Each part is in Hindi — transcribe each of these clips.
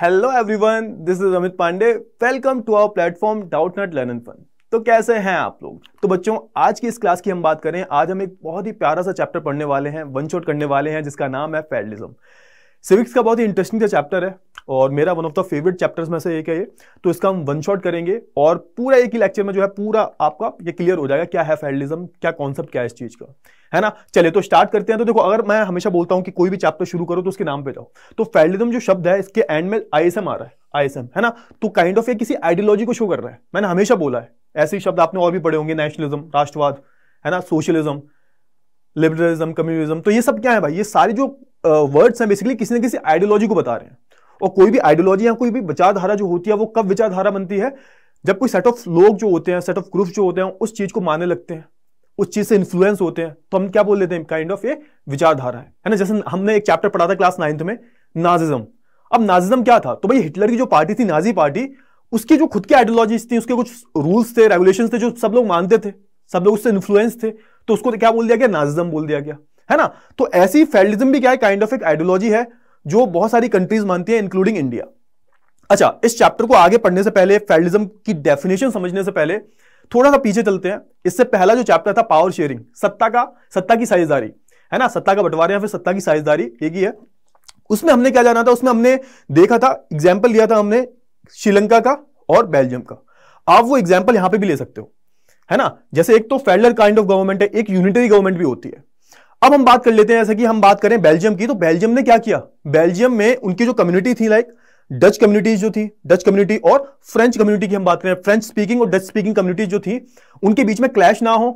Hello everyone this is Amit Pandey welcome to our platform Doubtnut learn fun तो कैसे हैं आप लोग तो बच्चों आज की इस क्लास की हम बात करें आज हम एक बहुत ही प्यारा सा चैप्टर पढ़ने वाले हैं वन शॉट करने वाले हैं जिसका नाम है फेडलिज्म सिविक्स का बहुत ही इंटरेस्टिंग सा चैप्टर है और मेरा one of the favourite chapters में से एक है ये तो इसका हम वन शॉट करेंगे और पूरा एक ही लेक्चर में जो है पूरा आपका ये क्लियर हो जाएगा क्या है फेडरलिज्म क्या कॉन्सेप्ट क्या है इस चीज़ का है ना चले तो स्टार्ट करते हैं तो देखो अगर मैं हमेशा बोलता हूँ कि कोई भी चैप्टर शुरू करो तो उसके नाम पे जाओ तो फेडरलिज्म जो शब्द है इसके एंड में आई आ रहा है आई है ना तो काइंड ऑफ ये किसी आइडियोलॉजी को शो कर रहा है मैंने हमेशा बोला है ऐसे शब्द आपने और भी पढ़े होंगे नेशनलिज्म राष्ट्रवाद है ना सोशलिज्म लिबरलिज्म कम्युनिज्म तो ये सब क्या है भाई ये सारी जो वर्ड्स हैं बेसिकली किसी न किसी आइडियोलॉजी को बता रहे हैं और कोई भी आइडियोलॉजी या कोई भी विचारधारा जो होती है वो कब विचारधारा बनती है जब कोई सेट ऑफ लोग जो होते हैं सेट ऑफ ग्रुप जो होते हैं उस चीज को मानने लगते हैं उस चीज से इन्फ्लुएंस होते हैं तो हम क्या बोल लेते हैं काइंड ऑफ ये विचारधारा है है ना जैसे हमने एक चैप्टर पढ़ा था क्लास नाइन्थ में नाजिज्म अब नाजिज्म क्या था तो भाई हिटलर की जो पार्टी थी नाजी पार्टी उसकी जो खुद की आइडियोलॉजीज थी उसके कुछ रूल्स थे रेगुलेशन थे जो सब लोग मानते थे सब लोग उससे इन्फ्लुएंस थे तो उसको क्या बोल दिया गया नाजिज्म बोल दिया गया है ना तो ऐसी फेडरलिज्म भी क्या है काइंड ऑफ एक आइडियोलॉजी है जो बहुत सारी कंट्रीज मानती है इंक्लूडिंग इंडिया अच्छा इस चैप्टर को आगे पढ़ने से पहले फेडरलिज्म की डेफिनेशन समझने से पहले थोड़ा सा पीछे चलते हैं इससे पहला जो चैप्टर था पावर शेयरिंग सत्ता का सत्ता की साझेदारी है ना सत्ता का बंटवारा या फिर सत्ता की साझेदारी एक ही है उसमें हमने क्या जाना था उसमें हमने देखा था एग्जाम्पल लिया था हमने श्रीलंका का और बेल्जियम का आप वो एग्जाम्पल यहां पर भी ले सकते हो है ना जैसे एक तो फेडरल काइंड ऑफ गवर्नमेंट है एक यूनिटरी गवर्नमेंट भी होती है अब हम बात कर लेते हैं जैसे कि हम बात करें बेल्जियम की तो बेल्जियम ने क्या किया बेल्जियम में उनकी जो कम्युनिटी थी लाइक डच कम्युनिटीज जो थी डच कम्युनिटी और फ्रेंच कम्युनिटी की हम बात करें फ्रेंच स्पीकिंग और डच स्पीकिंग कम्युनिटीज जो थी उनके बीच में क्लैश ना हो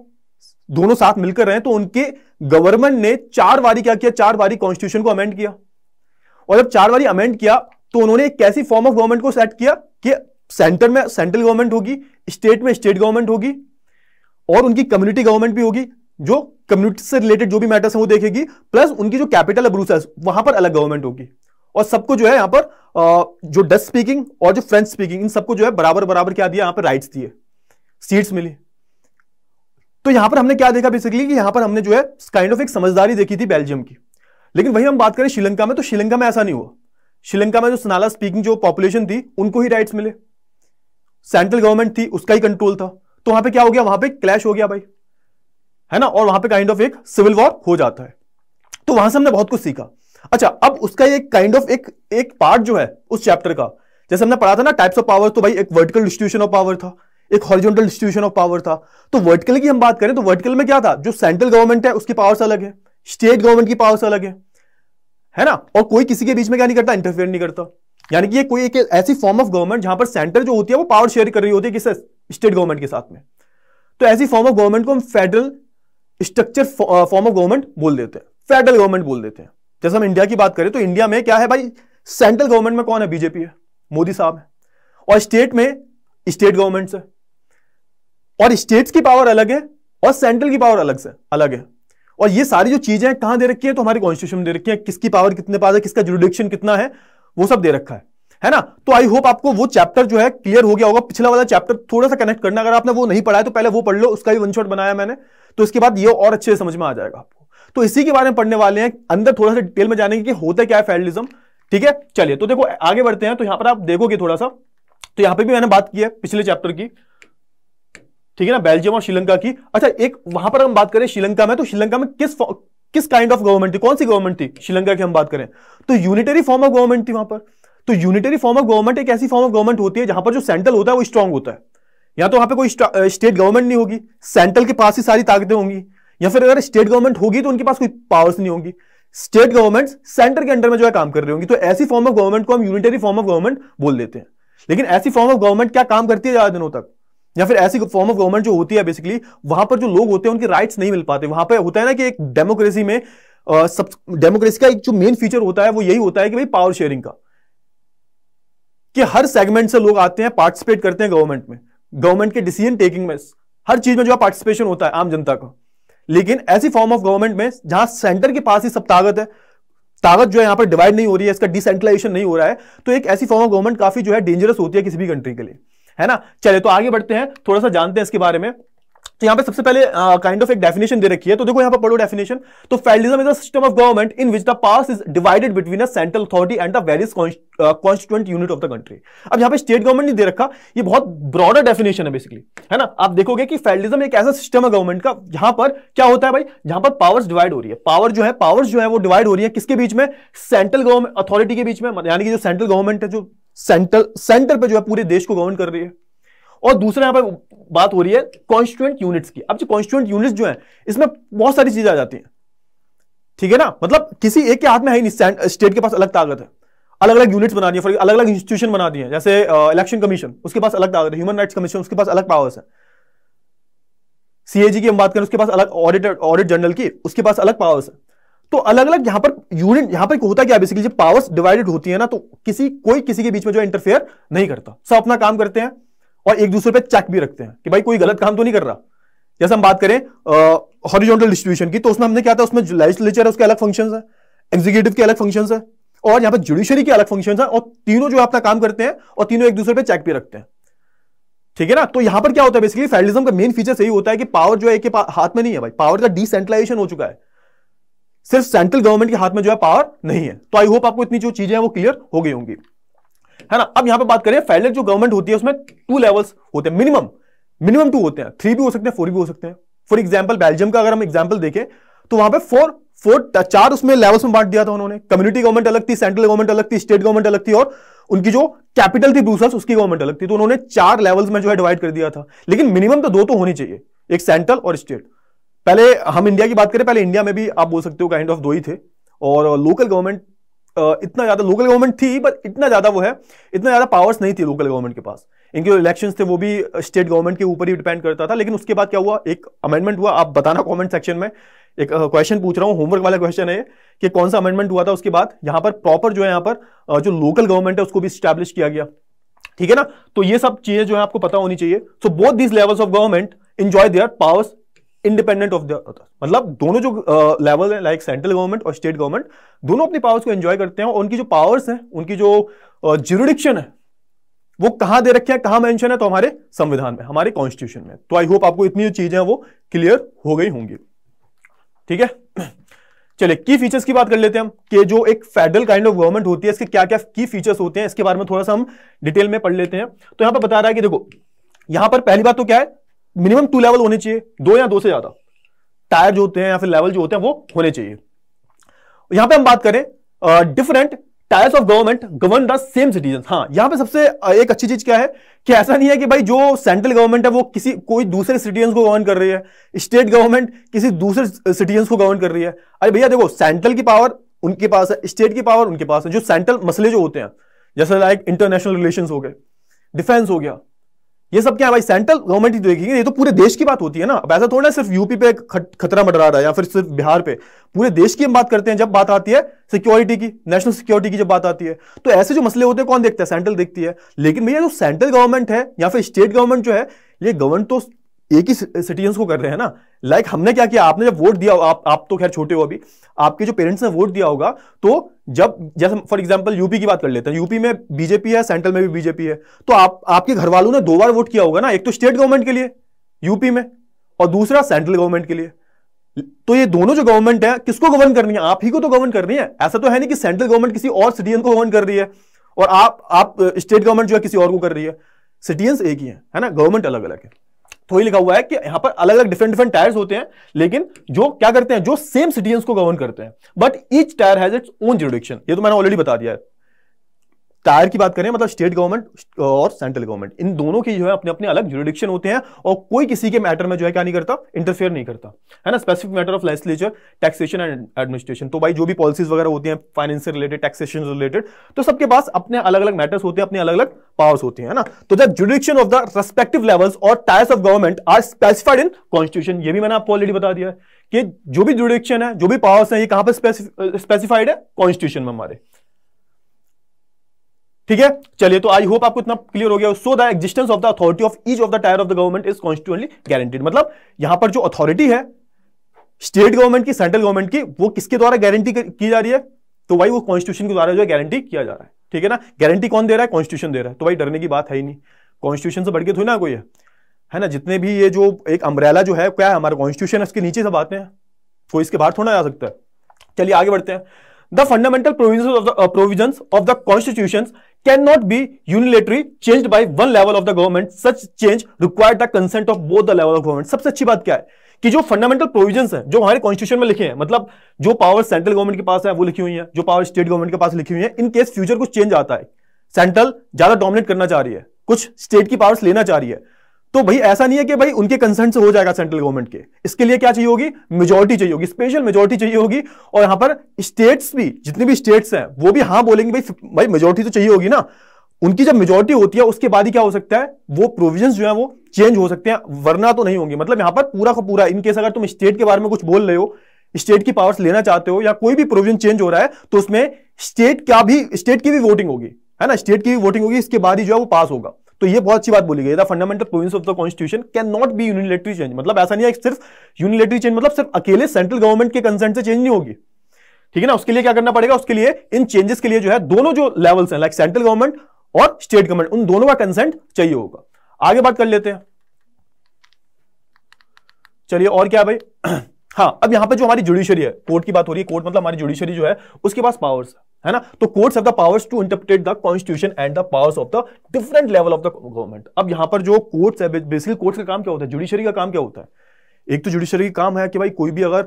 दोनों साथ मिलकर रहे तो उनके गवर्नमेंट ने चार बारी क्या किया चार बारी कॉन्स्टिट्यूशन को अमेंड किया और जब चार बारी अमेंड किया तो उन्होंने एक कैसी फॉर्म ऑफ गवर्नमेंट को सेट किया कि सेंटर में सेंट्रल गवर्नमेंट होगी स्टेट में स्टेट गवर्नमेंट होगी और उनकी कम्युनिटी गवर्नमेंट भी होगी जो कम्युनिटी से रिलेटेड जो भी मैटर्स हैं वो देखेगी प्लस उनकी जो कैपिटल है है वहां पर अलग गवर्नमेंट होगी और सबको जो है यहां पर जो डच स्पीकिंग और जो फ्रेंच स्पीकिंग इन सबको जो है बराबर बराबर क्या दिया यहां पर राइट्स दिए सीट्स मिली तो यहां पर हमने क्या देखा बेसिकली कि यहां पर हमने जो है काइंड ऑफ एक समझदारी देखी थी बेल्जियम की लेकिन वही हम बात करें श्रीलंका में तो श्रीलंका में ऐसा नहीं हुआ श्रीलंका में जो सनाला स्पीकिंग जो पॉपुलेशन थी उनको ही राइट्स मिले सेंट्रल गवर्नमेंट थी उसका ही कंट्रोल था तो वहां पे क्या हो गया वहां पे क्लैश हो गया भाई है ना और वहां पे काइंड ऑफ एक सिविल वॉर हो जाता है तो वहां से हमने बहुत कुछ सीखा अच्छा अब उसका एक काइंड ऑफ एक एक पार्ट जो है उस चैप्टर का जैसे हमने पढ़ा था ना टाइप्स ऑफ पावर तो भाई एक वर्टिकल डिस्ट्रीब्यूशन ऑफ पावर था एक हॉरिजॉन्टल डिस्ट्रीब्यूशन ऑफ पावर था तो वर्टिकल की हम बात करें तो वर्टिकल में क्या था जो सेंट्रल गवर्नमेंट है उसकी पावर्स अलग है स्टेट गवर्नमेंट की पावर्स अलग है है ना और कोई किसी के बीच में क्या नहीं करता इंटरफेयर नहीं करता यानी कि ये कोई एक ऐसी फॉर्म ऑफ गवर्नमेंट जहां पर सेंटर जो होती है वो पावर शेयर कर रही होती है किससे स्टेट गवर्नमेंट के साथ में तो ऐसी फॉर्म ऑफ गवर्नमेंट को हम federal structure form of government बोल देते हैं फेडरल गवर्नमेंट बोल देते हैं जैसे हम इंडिया की बात करें तो इंडिया में क्या है भाई सेंट्रल गवर्नमेंट में कौन है बीजेपी है मोदी साहब है और स्टेट में स्टेट गवर्नमेंट है और स्टेट्स की पावर अलग है और सेंट्रल की पावर अलग से अलग है और ये सारी जो चीजें कहां दे रखी है तो हमारी कॉन्स्टिट्यूशन में दे रखी है किसकी पावर कितने पास है किसका जुडिक्शन कितना है वो सब दे रखा है है ना तो आई होप आपको वो चैप्टर जो है क्लियर हो गया होगा पिछला वाला चैप्टर थोड़ा सा कनेक्ट करना अगर आपने वो नहीं पढ़ा है तो पहले वो पढ़ लो उसका भी वन शॉट बनाया मैंने तो इसके बाद ये और अच्छे से समझ में आ जाएगा आपको तो इसी के बारे में पढ़ने वाले हैं अंदर थोड़ा सा डिटेल में जानेंगे कि होता क्या है फेडरलिज्म ठीक है चलिए तो देखो आगे बढ़ते हैं तो यहां पर आप देखोगे थोड़ा सा तो यहां पर भी मैंने बात की है पिछले चैप्टर की ठीक है ना बेल्जियम और श्रीलंका की अच्छा एक वहां पर हम बात करें श्रीलंका में तो श्रीलंका में किस किस काइंड ऑफ गवर्नमेंट थी कौन सी गवर्नमेंट थी श्रीलंका की हम बात करें तो यूनिटरी फॉर्म ऑफ गवर्नमेंट थी वहां पर तो यूनिटरी फॉर्म ऑफ गवर्नमेंट एक ऐसी फॉर्म ऑफ गवर्नमेंट होती है जहां पर जो सेंट्रल होता है वो स्ट्रांग होता है या तो वहां पे कोई स्टेट गवर्नमेंट नहीं होगी सेंट्रल के पास ही सारी ताकतें होंगी या फिर अगर स्टेट गवर्नमेंट होगी तो उनके पास कोई पावर्स नहीं होंगी स्टेट गवर्नमेंट सेंटर के अंडर में जो है काम कर रही होंगी तो ऐसी फॉर्म ऑफ गवर्नमेंट को हम यूनिटरी फॉर्म ऑफ गवर्नमेंट बोल देते हैं लेकिन ऐसी फॉर्म ऑफ गवर्नमेंट क्या काम करती है ज्यादा दिनों तक या फिर ऐसी फॉर्म ऑफ गवर्नमेंट जो होती है बेसिकली वहां पर जो लोग होते हैं उनके राइट्स नहीं मिल पाते वहां पर होता है ना कि एक डेमोक्रेसी में डेमोक्रेसी का एक जो मेन फीचर होता है वो यही होता है कि भाई पावर शेयरिंग का कि हर सेगमेंट से लोग आते हैं पार्टिसिपेट करते हैं गवर्नमेंट में गवर्नमेंट के डिसीजन टेकिंग में हर चीज में जो पार्टिसिपेशन होता है आम जनता का लेकिन ऐसी फॉर्म ऑफ गवर्नमेंट में जहां सेंटर के पास ही सब ताकत है ताकत जो है यहां पर डिवाइड नहीं हो रही है इसका डिसेंट्रलाइजेशन नहीं हो रहा है तो एक ऐसी फॉर्म ऑफ गवर्नमेंट काफी जो है डेंजरस होती है किसी भी कंट्री के लिए है ना चले तो आगे बढ़ते हैं थोड़ा सा जानते हैं इसके बारे में तो यहाँ पे सबसे पहले काइंड ऑफ एक डेफिनेशन दे रखी है तो देखो यहाँ पर पढ़ो डेफिनेशन तो federalism is a system of government in which the pass is divided between a central authority and the various constituent unit of the country अब यहाँ पे स्टेट गवर्नमेंट नहीं दे रखा ये बहुत ब्रॉडर डेफिनेशन है बेसिकली है ना आप देखोगे कि फेडरलिज्म एक ऐसा सिस्टम है गवर्नमेंट का जहां पर क्या होता है भाई जहां पर पावर्स डिवाइड हो रही है पावर जो है पावर्स जो है वो डिवाइड हो रही है किसके बीच में सेंट्रल गवर्नमेंट अथॉरिटी के बीच में यानी कि जो सेंट्रल गवर्नमेंट है जो सेंट्रल सेंटर पर जो है पूरे देश को गवर्न कर रही है और दूसरा यहां पर बात हो रही है कॉन्स्टिट्यूंट यूनिट्स की अब जो कॉन्स्टिट्यूंट यूनिट्स जो है इसमें बहुत सारी चीजें आ जाती हैं ठीक है ना मतलब किसी एक के हाथ में है नहीं स्टेट के पास अलग ताकत है अलग अलग यूनिट्स बना दिए अलग अलग इंस्टीट्यूशन बना दिए जैसे इलेक्शन कमीशन उसके पास अलग ताकत है ह्यूमन राइट्स कमीशन उसके पास अलग पावर्स है सीएजी की हम बात करें उसके पास अलग ऑडिट ऑडिट जनरल की उसके पास अलग पावर्स है तो अलग अलग यहां पर यूनिट यहां पर होता क्या बेसिकली जब पावर्स डिवाइडेड होती है ना तो किसी कोई किसी के बीच में जो इंटरफेयर नहीं करता सब अपना काम करते हैं और एक दूसरे पे चेक भी रखते हैं कि भाई कोई गलत काम तो नहीं कर रहा जैसे हम बात करें हॉरिजॉन्टल डिस्ट्रीब्यूशन की तो उसमें हमने क्या था उसमें लेजिस्लेचर है उसके अलग फंक्शन है एग्जीक्यूटिव के अलग फंक्शन है और यहाँ पर जुडिशरी के अलग फंक्शन है और तीनों जो अपना काम करते हैं और तीनों एक दूसरे पर चेक भी रखते हैं ठीक है ना तो यहां पर क्या होता है बेसिकली फेडरलिज्म का मेन फीचर यही होता है कि पावर जो है के हाथ में नहीं है भाई पावर का डिसेंट्रलाइजेशन हो चुका है सिर्फ सेंट्रल गवर्नमेंट के हाथ में जो है पावर नहीं है तो आई होप आपको इतनी जो चीजें हैं वो क्लियर हो गई होंगी है ना अब यहां पे बात करें फेडरल जो गवर्नमेंट होती है उसमें टू लेवल्स होते हैं मिनिमम मिनिमम टू होते हैं थ्री भी हो सकते हैं फोर भी हो सकते हैं फॉर एग्जाम्पल बेल्जियम का अगर हम एग्जाम्पल देखें तो वहां पर फोर फोर चार उसमें लेवल्स में बांट दिया था उन्होंने कम्युनिटी गवर्नमेंट अलग थी सेंट्रल गवर्नमेंट अलग थी स्टेट गवर्नमेंट अलग थी और उनकी जो कैपिटल थी ब्रूसल्स उसकी गवर्नमेंट अलग थी तो उन्होंने चार लेवल्स में जो है डिवाइड कर दिया था लेकिन मिनिमम तो दो तो होनी चाहिए एक सेंट्रल और स्टेट पहले हम इंडिया की बात करें पहले इंडिया में भी आप बोल सकते हो काइंड ऑफ दो ही थे और लोकल गवर्नमेंट इतना ज़्यादा लोकल गवर्नमेंट थी बट इतना ज़्यादा वो है इतना ज़्यादा पावर्स नहीं थी लोकल गवर्नमेंट के पास इनके इलेक्शंस थे वो भी स्टेट गवर्नमेंट के ऊपर ही डिपेंड करता था लेकिन उसके बाद क्या हुआ एक अमेंडमेंट हुआ आप बताना कमेंट सेक्शन में एक क्वेश्चन पूछ रहा हूँ होमवर्क वाला क्वेश्चन है कि कौन सा अमेंडमेंट हुआ था उसके बाद यहाँ पर प्रॉपर जो है यहाँ पर जो लोकल गवर्नमेंट है उसको भी स्टैब्लिश किया गया ठीक है ना तो ये सब चीजें जो है आपको पता होनी चाहिए so both these levels of government enjoy their powers independent of the मतलब दोनों जो लेवल है लाइक सेंट्रल गवर्नमेंट और स्टेट गवर्नमेंट दोनों अपनी पावर्स को एंजॉय करते हैं और उनकी जो पावर्स हैं उनकी जो जुरिडिक्शन है वो कहां दे रखे हैं कहां मेंशन है तो हमारे संविधान में हमारे कॉन्स्टिट्यूशन में तो आई होप आपको इतनी जो चीजें वो क्लियर हो गई होंगी ठीक है चलिए की फीचर्स की बात कर लेते हैं हम कि जो एक फेडरल काइंड ऑफ गवर्नमेंट होती है इसके क्या क्या की फीचर्स होते हैं इसके बारे में थोड़ा सा हम डिटेल में पढ़ लेते हैं तो यहां पर बता रहा है कि देखो यहां पर पहली बात तो क्या है मिनिमम टू लेवल होने चाहिए दो या दो से ज्यादा टायर जो होते हैं या फिर लेवल जो होते हैं वो होने चाहिए यहां पे हम बात करें different tiers of government govern the same citizen हाँ यहाँ पे सबसे एक अच्छी चीज क्या है कि ऐसा नहीं है कि भाई जो सेंट्रल गवर्नमेंट है वो किसी कोई दूसरे सिटीजन को गवर्न कर रही है स्टेट गवर्नमेंट किसी दूसरे सिटीजन को गवर्न कर रही है अरे भैया देखो सेंट्रल की पावर उनके पास है स्टेट की पावर उनके पास है जो सेंट्रल मसले जो होते हैं जैसे लाइक इंटरनेशनल रिलेशन हो गए डिफेंस हो गया ये सब क्या है भाई सेंट्रल गवर्नमेंट ही देखेंगे ये तो पूरे देश की बात होती है ना अब ऐसा थोड़ा सिर्फ यूपी पे खतरा मंडरा रहा है या फिर सिर्फ बिहार पे पूरे देश की हम बात करते हैं जब बात आती है सिक्योरिटी की नेशनल सिक्योरिटी की जब बात आती है तो ऐसे जो मसले होते हैं कौन देखता है सेंट्रल देखती है लेकिन भैया जो सेंट्रल गवर्नमेंट है या फिर स्टेट गवर्नमेंट जो है ये गवर्न तो एक ही सिटीजन को कर रहे हैं ना लाइक हमने क्या किया आपने जब वोट दिया आप, आप तो खैर छोटे हो अभी आपके जो पेरेंट्स ने वोट दिया होगा तो जब जैसे फॉर एग्जाम्पल यूपी की बात कर लेते हैं यूपी में बीजेपी है सेंट्रल में भी बीजेपी है तो आप आपके घर वालों ने दो बार वोट किया होगा ना एक तो स्टेट गवर्नमेंट के लिए यूपी में और दूसरा सेंट्रल गवर्नमेंट के लिए तो ये दोनों जो गवर्नमेंट है किसको गवर्न करनी है आप ही को तो गवर्न करनी है ऐसा तो है नहीं कि सेंट्रल गवर्नमेंट किसी और सिटीजन को गवर्न कर रही है और आप आप स्टेट गवर्नमेंट जो है किसी और को कर रही है सिटीजन एक ही है, है ना गवर्नमेंट अलग अलग है तो ही लिखा हुआ है कि यहां पर अलग अलग डिफरेंट डिफरेंट टायर्स होते हैं लेकिन जो क्या करते हैं जो सेम सिटीजन को गवर्न करते हैं but each tier has its own jurisdiction ये तो मैंने ऑलरेडी बता दिया है टायर की बात करें मतलब स्टेट गवर्नमेंट और सेंट्रल गवर्नमेंट इन दोनों की जो है अपने अपने अलग जुडिक्शन होते हैं और कोई किसी के मैटर में जो है क्या नहीं करता इंटरफेयर नहीं करता है ना specific matter of legislature taxation and administration तो भाई जो भी पॉलिसीज वगैरह होती हैं फाइनेंस से रिलेटेड टैक्सेशन रिलेटेड तो सबके पास अपने अलग अलग मैटर्स होते हैं अपने अलग अलग पावर्स होते हैं ना तो the jurisdiction of the respective levels और tiers of government are specified in constitution ये भी मैंने आपको ऑलरेडी बता दिया कि जो भी जुडिक्शन है जो भी पावर्स है ये कहां पर स्पेसिफाइड है कॉन्स्टिट्यूशन में हमारे ठीक है चलिए तो आई होप आपको इतना क्लियर हो गया so the existence of the authority of each of the tier of the government is constitutionally guaranteed मतलब यहां पर जो अथॉरिटी है स्टेट गवर्नमेंट की सेंट्रल गवर्नमेंट की वो किसके द्वारा गारंटी की जा रही है तो भाई वो कॉन्स्टिट्यूशन के द्वारा जो है गारंटी किया जा रहा है ठीक है ना गारंटी कौन दे रहा है कॉन्स्टिट्यूशन दे रहा है तो भाई डरने की बात है ही नहीं कॉन्स्टिट्यूशन से बढ़ के थोड़ी ना कोई है है ना जितने भी ये जो एक अम्ब्रेला जो है क्या है हमारा कॉन्स्टिट्यूशन इसके नीचे सब आते हैं कोई इसके बाहर थोड़ा जा सकता है चलिए आगे बढ़ते हैं the fundamental provision of the provision of the constitution not be unilateral change by one level of the government such change require the consent of both the level of government सबसे अच्छी बात क्या है कि जो फंडामेंटल प्रोविजंस हैं जो हमारे कॉन्स्टिट्यूशन में लिखे हैं मतलब जो पावर सेंट्रल गवर्नमेंट के पास है वो लिखी हुई है जो पावर स्टेट गवर्नमेंट के पास लिखी हुई है इन केस फ्यूचर कुछ चेंज आता है सेंट्रल ज्यादा डोमिनेट करना चाह रही है कुछ स्टेट की पावर्स लेना चाह रही है तो भाई ऐसा नहीं है कि भाई उनके कंसर्न से हो जाएगा सेंट्रल गवर्नमेंट के इसके लिए क्या चाहिए होगी मेजोरिटी चाहिए होगी स्पेशल मेजोरिटी चाहिए होगी और यहां पर स्टेट्स भी जितने भी स्टेट्स हैं वो भी हां बोलेंगे भाई भाई मेजोरिटी तो चाहिए होगी ना उनकी जब मेजोरिटी होती है उसके बाद ही क्या हो सकता है वो प्रोविजन जो है वो चेंज हो सकते हैं वरना तो नहीं होंगे मतलब यहां पर पूरा का पूरा इनकेस अगर तुम स्टेट के बारे में कुछ बोल रहे हो स्टेट की पावर्स लेना चाहते हो या कोई भी प्रोविजन चेंज हो रहा है तो उसमें स्टेट का भी स्टेट की भी वोटिंग होगी है ना स्टेट की भी वोटिंग होगी इसके बाद ही जो है वो पास होगा तो ये बहुत अच्छी बात बोली गई the fundamental province of the constitution can not be unilateral change मतलब ऐसा नहीं है सिर्फ यूनिलेटरी चेंज मतलब सिर्फ अकेले सेंट्रल गवर्नमेंट के कंसेंट से चेंज नहीं होगी ठीक है ना उसके लिए क्या करना पड़ेगा उसके लिए इन चेंजेस के लिए जो है दोनों जो लेवल्स हैं लाइक सेंट्रल गवर्नमेंट और स्टेट गवर्नमेंट उन दोनों का कंसेंट चाहिए होगा आगे बात कर लेते हैं चलिए और क्या भाई हाँ अब यहां पे जो हमारी जुडिशरी है कोर्ट की बात हो रही है कोर्ट मतलब हमारी जुडिशरी जो है उसके पास पावर्स है ना तो courts of the powers to interpret the constitution and the powers of the different level of the government अब यहां पर जो कोर्ट्स है बेसिकली कोर्ट्स का काम क्या होता है जुडिशरी का काम क्या होता है एक तो जुडिशरी का काम है कि भाई कोई भी अगर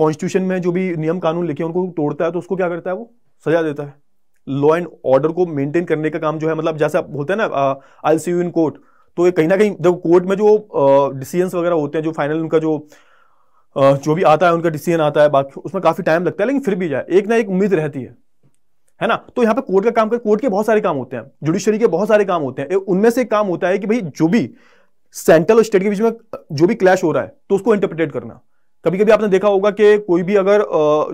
कॉन्स्टिट्यूशन में जो भी नियम कानून लिखे उनको तोड़ता है तो उसको क्या करता है वो सजा देता है लॉ एंड ऑर्डर को मेंटेन करने का काम जो है मतलब जैसे बोलते हैं ना आई सी यू इन कोर्ट तो ये कहीं ना कहीं जब कोर्ट में जो डिसीजंस वगैरह होते हैं जो फाइनल उनका जो जो भी आता है उनका डिसीजन आता है बाकी उसमें काफ़ी टाइम लगता है लेकिन फिर भी जाए एक ना एक उम्मीद रहती है है ना तो यहाँ पे कोर्ट का काम कर कोर्ट के बहुत सारे काम होते हैं जुडिशरी के बहुत सारे काम होते हैं उनमें से एक काम होता है कि भाई जो भी सेंट्रल और स्टेट के बीच में जो भी क्लैश हो रहा है तो उसको इंटरप्रिटेट करना कभी कभी आपने देखा होगा कि कोई भी अगर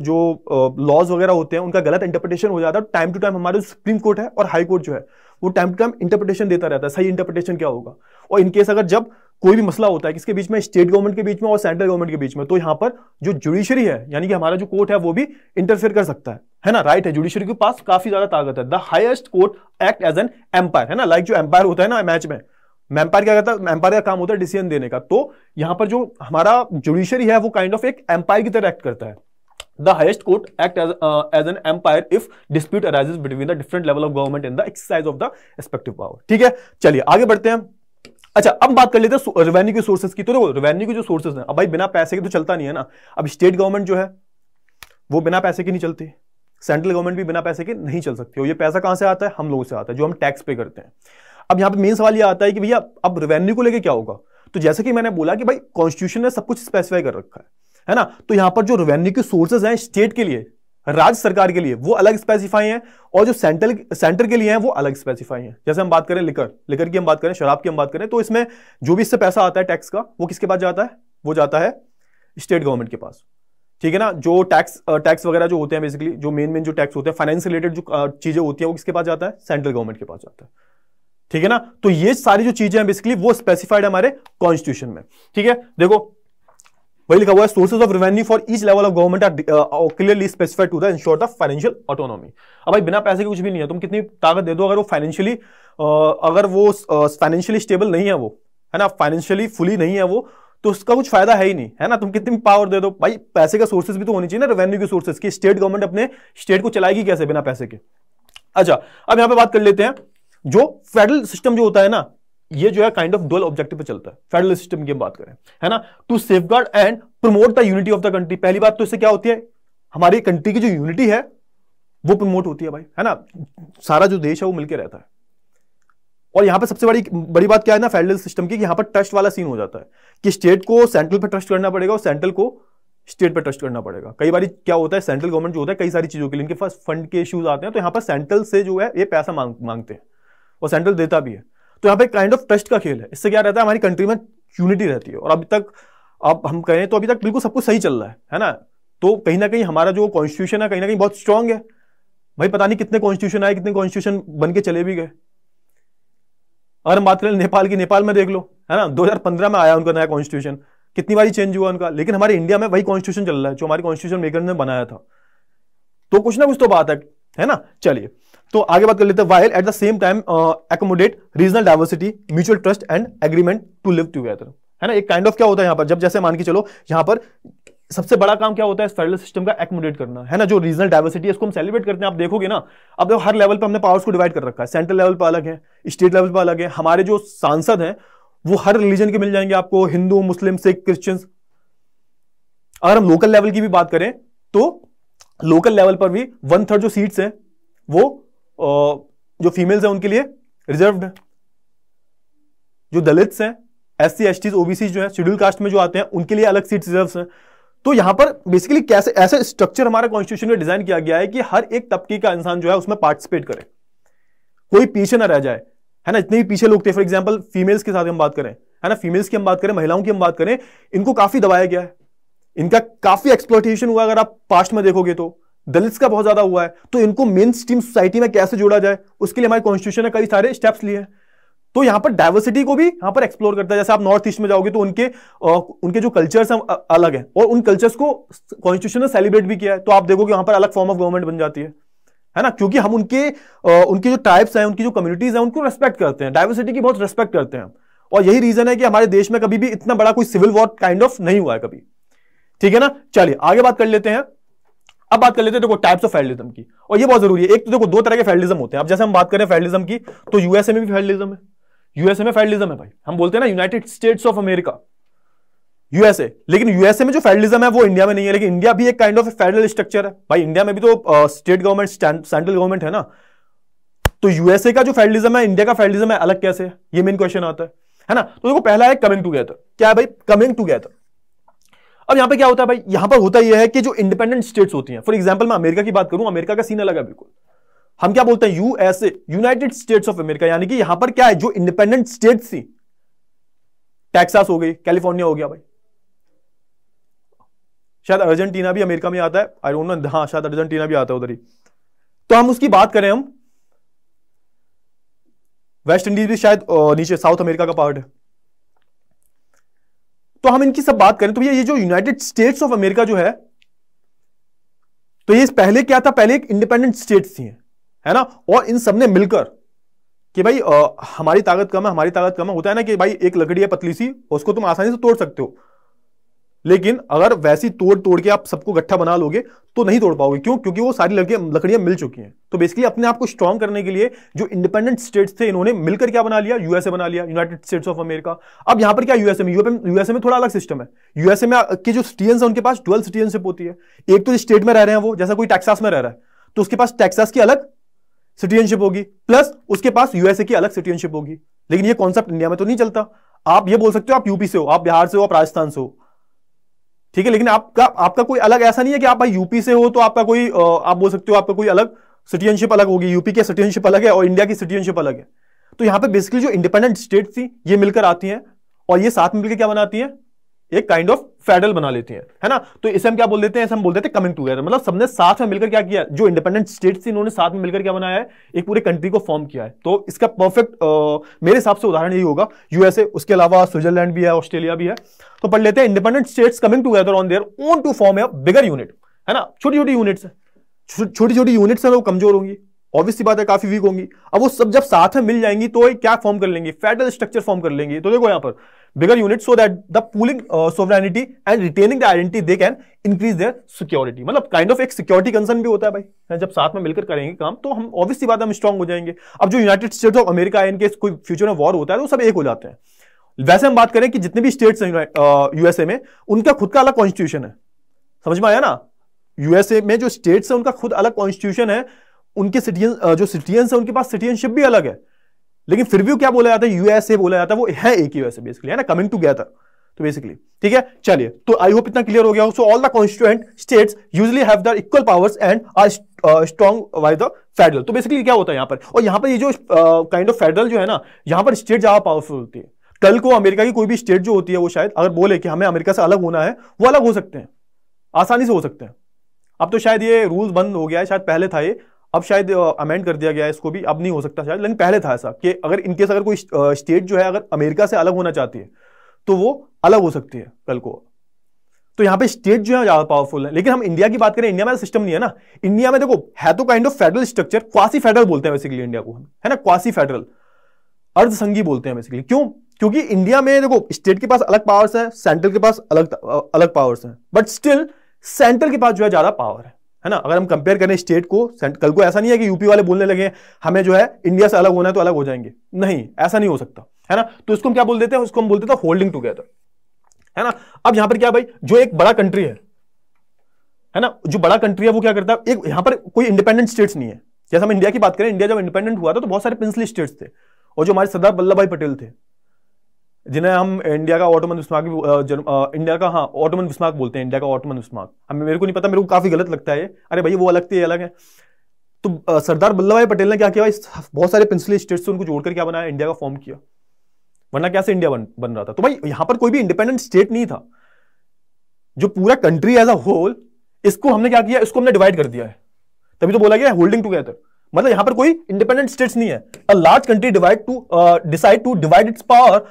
जो लॉज वगैरह होते हैं उनका गलत इंटरप्रिटेशन हो जाता है टाइम टू टाइम हमारे सुप्रीम कोर्ट है और हाई कोर्ट जो है वो टाइम टू टाइम इंटरप्रिटेशन देता रहता है सही इंटरप्रिटेशन क्या होगा और इनकेस अगर जब कोई भी मसला होता है किसके बीच में स्टेट गवर्नमेंट के बीच में और सेंट्रल गवर्नमेंट के बीच में तो यहां पर जो जुडिशरी है यानी कि हमारा जो कोर्ट है वो भी इंटरफेयर कर सकता है है ना राइट है जुडिशरी के पास काफी ज्यादा ताकत है the highest court act as an umpire है ना लाइक जो एम्पायर होता है ना मैच में एम्पायर क्या कहता है एम्पायर का काम होता है डिसीजन देने का तो यहां पर जो हमारा जुडिशरी है वो काइंड ऑफ एक एम्पायर की तरह एक्ट करता है the highest court act as uh, as an empire if dispute arises between the different level of government in the exercise of the respective power ठीक है चलिए आगे बढ़ते हैं अच्छा अब बात कर लेते हैं रेवेन्यू के सोर्सेज की तो देखो रेवेन्यू के जो सोर्सेज हैं अब भाई बिना पैसे के तो चलता नहीं है ना अब स्टेट गवर्नमेंट जो है वो बिना पैसे के नहीं चलती सेंट्रल गवर्नमेंट भी बिना पैसे के नहीं चल सकती और ये पैसा कहां से आता है हम लोगों से आता है जो हम टैक्स पे करते हैं अब यहां पर मेन सवाल ये आता है कि भैया अब रेवेन्यू को लेकर क्या होगा तो जैसे कि मैंने बोला कि भाई कॉन्स्टिट्यूशन ने सब कुछ स्पेसिफाई कर रखा है है ना तो यहां पर जो रेवेन्यू के सोर्सेज हैं स्टेट के लिए राज्य सरकार के लिए वो अलग स्पेसिफाई है और जो सेंट्रल सेंटर के लिए है वो अलग स्पेसिफाई है जैसे हम बात करें लिकर लिकर की हम बात करें शराब की हम बात करें तो इसमें जो भी इससे पैसा आता है टैक्स का वो किसके पास जाता है वो जाता है स्टेट गवर्नमेंट के पास ठीक है ना जो टैक्स टैक्स वगैरह जो होते हैं बेसिकली जो मेन मेन जो टैक्स होते हैं फाइनेंस रिलेटेड जो चीजें होती है वो किसके पास जाता है सेंट्रल गवर्नमेंट के पास जाता है ठीक है ना तो ये सारी जो चीजें हैं बेसिकली वो स्पेसिफाइड हमारे कॉन्स्टिट्यूशन में ठीक है देखो वही लिखा हुआ है sources of revenue for each level of government are clearly specified to the ensure the financial autonomy अब भाई बिना पैसे के कुछ भी नहीं है तुम कितनी ताकत दे दो अगर वो फाइनेंशियली uh, अगर वो फाइनेंशियली uh, स्टेबल नहीं है वो है ना फाइनेंशियली फुली नहीं है वो तो उसका कुछ फायदा है ही नहीं है ना तुम कितनी पावर दे दो भाई पैसे का सोर्सेज भी तो होनी चाहिए ना रेवेन्यू के सोर्सेज की स्टेट गवर्नमेंट अपने स्टेट को चलाएगी कैसे बिना पैसे के अच्छा अब यहां पर बात कर लेते हैं जो फेडरल सिस्टम जो होता है ना ये जो है काइंड ऑफ डुअल ऑब्जेक्टिव पे चलता है फेडरल सिस्टम की हम बात करें है ना to safeguard and promote the unity of the country पहली बात तो इससे क्या होती है हमारी कंट्री की जो यूनिटी है वो प्रमोट होती है भाई है ना सारा जो देश है वो मिलकर रहता है और यहां पे सबसे बड़ी बड़ी बात क्या है ना फेडरल सिस्टम की यहां पर ट्रस्ट वाला सीन हो जाता है कि स्टेट को सेंट्रल पर ट्रस्ट करना पड़ेगा और सेंट्रल को स्टेट पर ट्रस्ट करना पड़ेगा कई बार क्या होता है सेंट्रल गवर्नमेंट जो होता है कई सारी चीज़ों के लिए इनके फर्स्ट फंड के इश्यूज आते हैं तो यहां पर सेंट्रल से जो है ये पैसा मांग मांगते हैं और सेंट्रल देता भी है तो यहाँ पे काइंड ऑफ ट्रस्ट का खेल है इससे क्या रहता है हमारी कंट्री में यूनिटी रहती है और अभी तक अब हम कहें तो अभी तक बिल्कुल सब कुछ सही चल रहा है है ना तो कहीं ना कहीं हमारा जो कॉन्स्टिट्यूशन है कहीं ना कहीं बहुत स्ट्रांग है भाई पता नहीं कितने कॉन्स्टिट्यूशन आए कितने कॉन्स्टिट्यूशन बन के चले भी गए अगर हम बात करें नेपाल की नेपाल में देख लो है ना 2015 में आया उनका नया कॉन्स्टिट्यूशन कितनी बारी चेंज हुआ उनका लेकिन हमारे इंडिया में वही कॉन्स्टिट्यूशन चल रहा है जो हमारे कॉन्स्टिट्यूशन मेकर ने बनाया था तो कुछ ना कुछ तो बात है है ना चलिए तो आगे बात कर लेते हैं while at the same time accommodate regional diversity mutual trust and agreement to live together है ना एक काइंड kind ऑफ of क्या होता है यहां पर जब जैसे मान के चलो यहां पर सबसे बड़ा काम क्या होता है फेडरल सिस्टम का एकोमोडेट करना है ना जो रीजनल डायवर्सिटी है उसको हम सेलिब्रेट करते हैं आप देखोगे ना अब देखो हर लेवल पर हमने पावर्स को डिवाइड कर रखा है सेंट्रल लेवल पर अलग है स्टेट लेवल पर अलग है हमारे जो सांसद हैं वो हर रिलीजन के मिल जाएंगे आपको हिंदू मुस्लिम सिख क्रिश्चियन अगर हम लोकल लेवल की भी बात करें तो लोकल लेवल पर भी वन थर्ड जो सीट्स हैं वो जो फीमेल्स हैं उनके लिए रिजर्व है जो दलित्स हैं S C S T OBC जो है शेड्यूल कास्ट में जो आते हैं उनके लिए अलग सीट रिजर्व हैं तो यहां पर बेसिकली कैसे ऐसा स्ट्रक्चर हमारा कॉन्स्टिट्यूशन में डिजाइन किया गया है कि हर एक तबके का इंसान जो है उसमें पार्टिसिपेट करे कोई पीछे ना रह जाए है ना इतने भी पीछे लोग थे फॉर एग्जाम्पल फीमेल्स के साथ हम बात करें है ना फीमेल्स की हम बात करें महिलाओं की हम बात करें इनको काफी दबाया गया है इनका काफी एक्सप्लोटेशन हुआ अगर आप पास्ट में देखोगे तो दलित का बहुत ज्यादा हुआ है तो इनको मेन स्ट्रीम सोसाइटी में कैसे जोड़ा जाए उसके लिए हमारे कॉन्स्टिट्यूशन ने कई सारे स्टेप्स लिए हैं तो यहां पर डायवर्सिटी को भी यहां पर एक्सप्लोर करता है जैसे आप नॉर्थ ईस्ट में जाओगे तो उनके उनके जो कल्चर्स हैं अलग हैं और उन कल्चर्स को कॉन्स्टिट्यूशन ने सेलिब्रेट भी किया है तो आप देखोगे यहां पर अलग फॉर्म ऑफ गवर्नमेंट बन जाती है है ना क्योंकि हम उनके उनके जो टाइप्स हैं उनकी जो कम्युनिटीज हैं उनको रेस्पेक्ट करते हैं डायवर्सिटी की बहुत रेस्पेक्ट करते हैं और यही रीजन है कि हमारे देश में कभी भी इतना बड़ा कोई सिविल वॉर काइंड ऑफ नहीं हुआ है कभी ठीक है ना चलिए आगे बात कर लेते हैं अब बात कर लेते हैं देखो टाइप्स ऑफ फेडरलिज्म की और ये बहुत जरूरी है एक तो देखो दो तरह के फेडरलिज्म होते हैं अब जैसे हम बात करें फेडरलिज्म की तो यूएसए में भी फेडरलिज्म है यूएसए में फेडरलिज्म है भाई हम बोलते हैं ना united states of America USA लेकिन यूएसए में जो फेडरलिज्म है वो इंडिया में नहीं है लेकिन इंडिया भी एक काइंड ऑफ फेडरल स्ट्रक्चर है भाई इंडिया में भी तो स्टेट गवर्नमेंट सेंट्रल गवर्नमेंट है ना तो यूएसए का जो फेडरलिज्म है इंडिया का फेडरलिज्म है अलग कैसे है ये मेन क्वेश्चन आता है है ना तो देखो पहला है कमिंग टुगेदर क्या है भाई कमिंग टुगेदर अब यहां पे क्या होता है भाई यहां पर होता यह है कि जो इंडिपेंडेंट स्टेट्स होती हैं फॉर एग्जांपल मैं अमेरिका की बात करूं अमेरिका का सीन अलग है बिल्कुल हम क्या बोलते हैं USA united states of America यानी कि यहां पर क्या है जो इंडिपेंडेंट स्टेट्स थी टेक्सास हो गई कैलिफोर्निया हो गया भाई शायद अर्जेंटीना भी अमेरिका में आता है आई डोंट नो हाँ शायद अर्जेंटीना भी आता है उधर ही तो हम उसकी बात करें हम वेस्ट इंडीज भी शायद नीचे साउथ अमेरिका का पार्ट है तो हम इनकी सब बात करें तो भैया ये जो यूनाइटेड स्टेट्स ऑफ अमेरिका जो है तो ये पहले क्या था पहले एक इंडिपेंडेंट स्टेट थी है ना और इन सबने मिलकर कि भाई आ, हमारी ताकत कम है हमारी ताकत कम है होता है ना कि भाई एक लकड़ी है पतली सी उसको तुम आसानी से तोड़ सकते हो लेकिन अगर वैसी तोड़ तोड़ के आप सबको गट्ठा बना लोगे तो नहीं तोड़ पाओगे क्यों क्योंकि वो सारी लड़कियां लकड़ियां मिल चुकी हैं तो बेसिकली अपने आप को स्ट्रांग करने के लिए जो इंडिपेंडेंट स्टेट्स थे इन्होंने मिलकर क्या बना लिया यूएसए बना लिया यूनाइटेड स्टेट्स ऑफ अमेरिका अब यहां पर क्या यूएसए में यूएसए में थोड़ा अलग सिस्टम है यूएसए में के जो सिटीजन है उनके पास ट्वेल्व सिटीजनशिप होती है एक तो स्टेट में रह रहे हैं वो जैसा कोई टैक्सास में रह रहा है तो उसके पास टैक्सास की अलग सिटीजनशिप होगी प्लस उसके पास यूएसए की अलग सिटीजनशिप होगी लेकिन यह कॉन्सेप्ट इंडिया में तो नहीं चलता आप ये बोल सकते हो आप यूपी से हो आप बिहार से हो आप राजस्थान से हो ठीक है लेकिन आपका आपका कोई अलग ऐसा नहीं है कि आप भाई यूपी से हो तो आपका कोई आप बोल सकते हो आपका कोई अलग सिटीजनशिप अलग होगी यूपी की सिटीजनशिप अलग है और इंडिया की सिटीजनशिप अलग है तो यहां पर बेसिकली जो इंडिपेंडेंट स्टेट थी ये मिलकर आती है और ये साथ में मिलकर क्या बनाती है एक काइंड ऑफ फेडरल बना लेते हैं है ना तो इसे हम क्या बोल देते हैं इसे हम बोल देते हैं कमिंग टूगेदर मतलब सबने साथ में मिलकर क्या किया जो इंडिपेंडेंट स्टेट्स थी इन्होंने साथ में मिलकर क्या बनाया है एक पूरे कंट्री को फॉर्म किया है तो इसका परफेक्ट मेरे हिसाब से उदाहरण यही होगा यूएसए उसके अलावा स्विट्जरलैंड भी है ऑस्ट्रेलिया भी है तो पढ़ लेते हैं independent states coming together on their own to form a bigger unit है ना छोटी छोटी यूनिट्स छोटी छोटी यूनिट्स हैं तो वो कमजोर होंगी ऑब्वियसली बात है काफी वीक होंगी अब वो सब जब साथ में मिल जाएंगी तो क्या फॉर्म कर लेंगे फेडरल स्ट्रक्चर फॉर्म कर लेंगे तो देखो यहां पर bigger unit so that the pooling sovereignty and retaining the identity they can increase their security मतलब काइंड ऑफ एक सिक्योरिटी कंसर्न भी होता है भाई जब साथ में मिलकर करेंगे काम तो हम ऑब्वियसली बात हम स्ट्रांग हो जाएंगे अब जो यूनाइटेड स्टेट्स ऑफ अमेरिका इनके कोई फ्यूचर में वॉर होता है तो सब एक हो जाते हैं वैसे हम बात करें कि जितने भी स्टेट्स हैं यूएसए uh, में उनका खुद का अलग कॉन्स्टिट्यूशन है समझ में आया ना यूएसए में जो स्टेट्स हैं उनका खुद अलग कॉन्स्टिट्यूशन है उनके सिटीजन जो सिटीजन है उनके पास सिटीजनशिप भी अलग है लेकिन फिर भी क्या बोला जाता है यूएसए बोला जाता है वो है एक यूएसए बेसिकली है ना कमिंग टूगेदर तो बेसिकली ठीक है चलिए तो आई होप इतना क्लियर हो गया so all the constituent states usually have the equal powers and are strong by the federal तो बेसिकली क्या होता है यहां पर और यहां पर ये जो काइंड ऑफ फेडरल जो है ना यहां पर स्टेट ज्यादा पावरफुल होती है कल को अमेरिका की कोई भी स्टेट जो होती है वो शायद अगर बोले कि हमें अमेरिका से अलग होना है वो अलग हो सकते हैं आसानी से हो सकते हैं अब तो शायद ये रूल्स बंद हो गया है शायद पहले था ये अब शायद अमेंड कर दिया गया है इसको भी अब नहीं हो सकता शायद लेकिन पहले था ऐसा कि अगर इनकेस अगर कोई स्टेट जो है अगर अमेरिका से अलग होना चाहती है तो वो अलग हो सकती है कल को तो यहां पे स्टेट जो है ज्यादा पावरफुल है लेकिन हम इंडिया की बात करें इंडिया में सिस्टम तो नहीं है ना इंडिया में देखो है तो kind of federal structure quasi federal बोलते हैं बेसिकली इंडिया को हम है ना क्वासी फेडरल अर्धसंघी बोलते हैं बेसिकली क्यों क्योंकि इंडिया में देखो स्टेट के पास अलग पावर्स है सेंट्रल के पास अलग अलग पावर्स हैं बट स्टिल सेंट्रल के पास जो है ज्यादा पावर है है ना अगर हम कंपेयर करें स्टेट को कल को ऐसा नहीं है कि यूपी वाले बोलने लगे हमें जो है इंडिया से अलग होना है तो अलग हो जाएंगे नहीं ऐसा नहीं हो सकता है ना तो इसको हम क्या बोल देते हैं उसको हम बोलते होल्डिंग टुगेदर है ना अब यहां पर क्या भाई जो एक बड़ा कंट्री है है ना जो बड़ा कंट्री है वो क्या करता है एक यहां पर कोई इंडिपेंडेंट स्टेट्स नहीं है जैसे हम इंडिया की बात करें इंडिया जब इंडिपेंडेंट हुआ था तो बहुत सारे प्रिंसली स्टेट्स थे और जो हमारे सरदार वल्लभ भाई पटेल थे जिन्हें हम इंडिया का ऑटोमन विस्मार्क इंडिया का हाँ ऑटोमन विस्मार्क बोलते हैं इंडिया का ऑटोमन विस्मार्क हमें मेरे को नहीं पता मेरे को काफ़ी गलत लगता है अरे भाई वो अलग थे अलग है तो सरदार वल्लभ भाई पटेल ने क्या किया बहुत सारे पेंसिल स्टेट्स उनको जोड़कर क्या बनाया इंडिया का फॉर्म किया वरना कैसे इंडिया बन बन रहा था तो भाई यहां पर कोई भी इंडिपेंडेंट स्टेट नहीं था जो पूरा कंट्री एज अ होल इसको हमने क्या किया इसको हमने डिवाइड कर दिया है तभी तो बोला गया होल्डिंग टुगेदर मतलब यहां पर कोई इंडिपेंडेंट स्टेट्स नहीं है a large country divide to decide to divide its power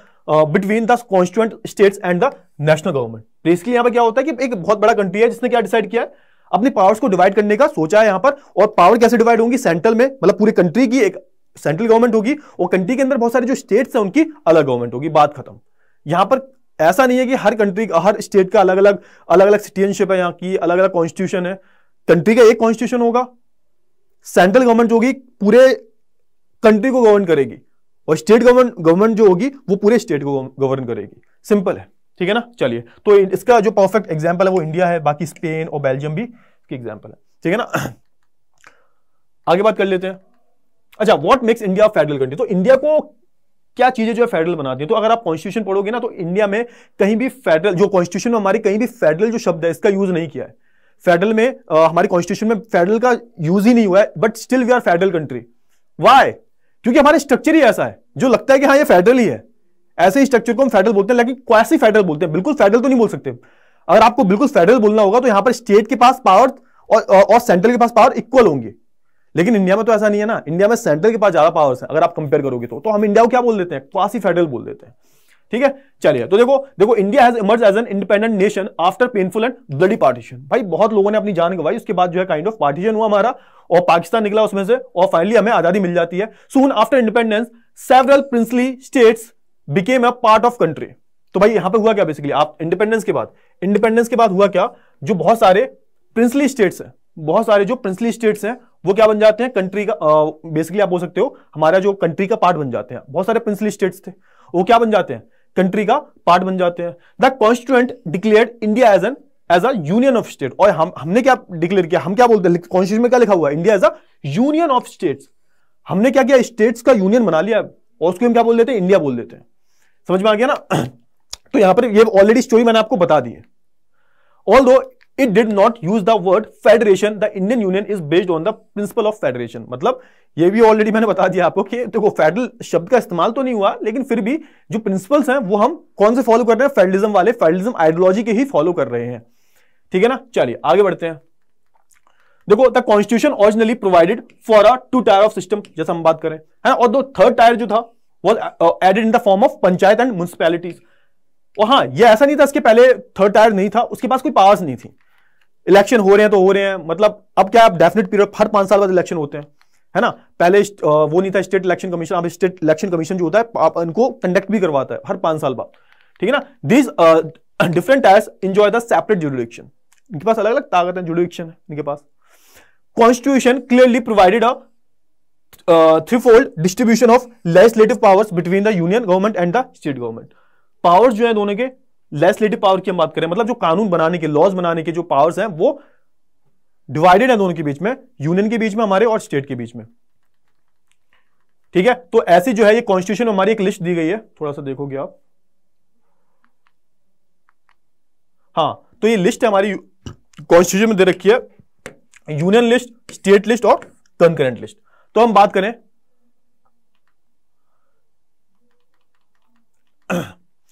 between the constituent states and the national government basically यहां पर क्या होता है कि एक बहुत बड़ा कंट्री है जिसने क्या डिसाइड किया है अपनी पावर्स को डिवाइड करने का सोचा है यहां पर और पावर कैसे डिवाइड होंगी सेंट्रल में मतलब पूरी कंट्री की एक सेंट्रल गवर्नमेंट होगी और कंट्री के अंदर बहुत सारे जो स्टेट्स हैं उनकी अलग गवर्नमेंट होगी बात खत्म यहां पर ऐसा नहीं है कि हर कंट्री हर स्टेट का अलग अलग अलग अलग सिटीजनशिप है यहाँ की अलग अलग कॉन्स्टिट्यूशन है कंट्री का एक कॉन्स्टिट्यूशन होगा सेंट्रल गवर्नमेंट होगी पूरे कंट्री को गवर्न करेगी और स्टेट गवर्नमेंट गवर्नमेंट जो होगी वो पूरे स्टेट को गवर्न करेगी सिंपल है ठीक है ना चलिए तो इसका जो परफेक्ट एग्जाम्पल है वो इंडिया है बाकी स्पेन और बेल्जियम भी इसकी एग्जाम्पल है ठीक है ना आगे बात कर लेते हैं अच्छा what makes India federal country तो इंडिया को क्या चीजें जो है फेडरल बनाती है तो अगर आप कॉन्स्टिट्यूशन पढ़ोगे ना तो इंडिया में कहीं भी फेडरल जो कॉन्स्टिट्यूशन में हमारी कहीं भी फेडरल जो शब्द है इसका यूज नहीं किया है फेडरल में आ, हमारे कॉन्स्टिट्यूशन में फेडरल का यूज ही नहीं हुआ है but still we are federal country why क्योंकि हमारे स्ट्रक्चर ही ऐसा है जो लगता है कि हाँ ये फेडरल ही है ऐसे ही स्ट्रक्चर को हम फेडरल बोलते हैं लेकिन क्वासी फेडरल बोलते हैं बिल्कुल फेडरल तो नहीं बोल सकते अगर आपको बिल्कुल फेडरल बोलना होगा तो यहां पर स्टेट के पास पावर और, और सेंट्रल के पास पावर इक्वल होंगे लेकिन इंडिया में तो ऐसा नहीं है ना इंडिया में सेंट्रल के पास ज्यादा पावर्स है अगर आप कंपेयर करोगे तो, तो हम इंडिया को क्या बोल देते हैं क्वासी फेडरल बोल देते हैं ठीक है चलिए तो देखो देखो India has emerge as an independent nation after painful and bloody partition भाई बहुत लोगों ने अपनी जान गवाई उसके बाद जो है काइंड ऑफ पार्टीशन हुआ हमारा और पाकिस्तान निकला उसमें से और फाइनली हमें आजादी मिल जाती है soon after independence several princely states became a part of country तो भाई यहां पे हुआ क्या बेसिकली आप इंडिपेंडेंस के बाद इंडिपेंडेंस के बाद हुआ क्या जो बहुत सारे प्रिंसली स्टेट्स हैं बहुत सारे जो प्रिंसली स्टेट्स हैं वो क्या बन जाते हैं कंट्री का बेसिकली आप बोल सकते हो हमारा जो कंट्री का पार्ट बन जाते हैं बहुत सारे प्रिंसली स्टेट्स थे वो क्या बन जाते हैं कंट्री का पार्ट बन जाते हैं the constituent declare India as an as a union of state और हम हमने क्या डिक्लेयर किया हम क्या बोलते हैं कॉन्स्टिट्यूशन में क्या लिखा हुआ है India as a union of states हमने क्या किया स्टेट्स का यूनियन बना लिया और उसको हम क्या बोल देते हैं इंडिया बोल देते हैं समझ में आ गया ना तो यहां पर ये ऑलरेडी स्टोरी मैंने आपको बता दी है although it did not use the word federation the Indian union is based on the principle of federation मतलब ये भी ऑलरेडी मैंने बता दिया आपको कि देखो फेडरल शब्द का इस्तेमाल तो नहीं हुआ लेकिन फिर भी जो प्रिंसिपल्स हैं वो हम कौन से फॉलो कर रहे हैं फेडरलिज्म वाले फेडरलिज्म आइडियोलॉजी के ही फॉलो कर रहे हैं ठीक है ना चलिए आगे बढ़ते हैं देखो the constitution originally provided for a two tier of system जैसा हम बात करें है और दो थर्ड टायर जो था was added in the form of panchayat and municipalities और हाँ ये ऐसा नहीं था इसके पहले थर्ड टायर नहीं था उसके पास कोई पावर्स नहीं थी इलेक्शन हो रहे हैं तो हो रहे हैं मतलब अब क्या आप डेफिनेट पीरियड हर पांच साल बाद इलेक्शन होते हैं है ना पहले वो नहीं था स्टेट इलेक्शन कमीशन अब स्टेट इलेक्शन कमीशन जो होता है आप इनको कंडक्ट भी करवाता है हर पांच साल बाद ठीक है ना this different as enjoy the separate jurisdiction इनके पास अलग अलग ताकत है जुडिक्शन है इनके पास constitution clearly provided a three fold distribution of legislative powers between the union government and the state government powers जो है दोनों के लेजिस्लेटिव पावर की हम बात करें मतलब जो कानून बनाने के लॉज बनाने के जो पावर्स हैं वो डिवाइडेड है दोनों के बीच में यूनियन के बीच में हमारे और स्टेट के बीच में ठीक है तो ऐसी जो है ये कॉन्स्टिट्यूशन हमारी एक लिस्ट दी गई है थोड़ा सा देखोगे आप हाँ तो ये लिस्ट हमारी कॉन्स्टिट्यूशन में दे रखी है यूनियन लिस्ट स्टेट लिस्ट और कंकरेंट लिस्ट तो हम बात करें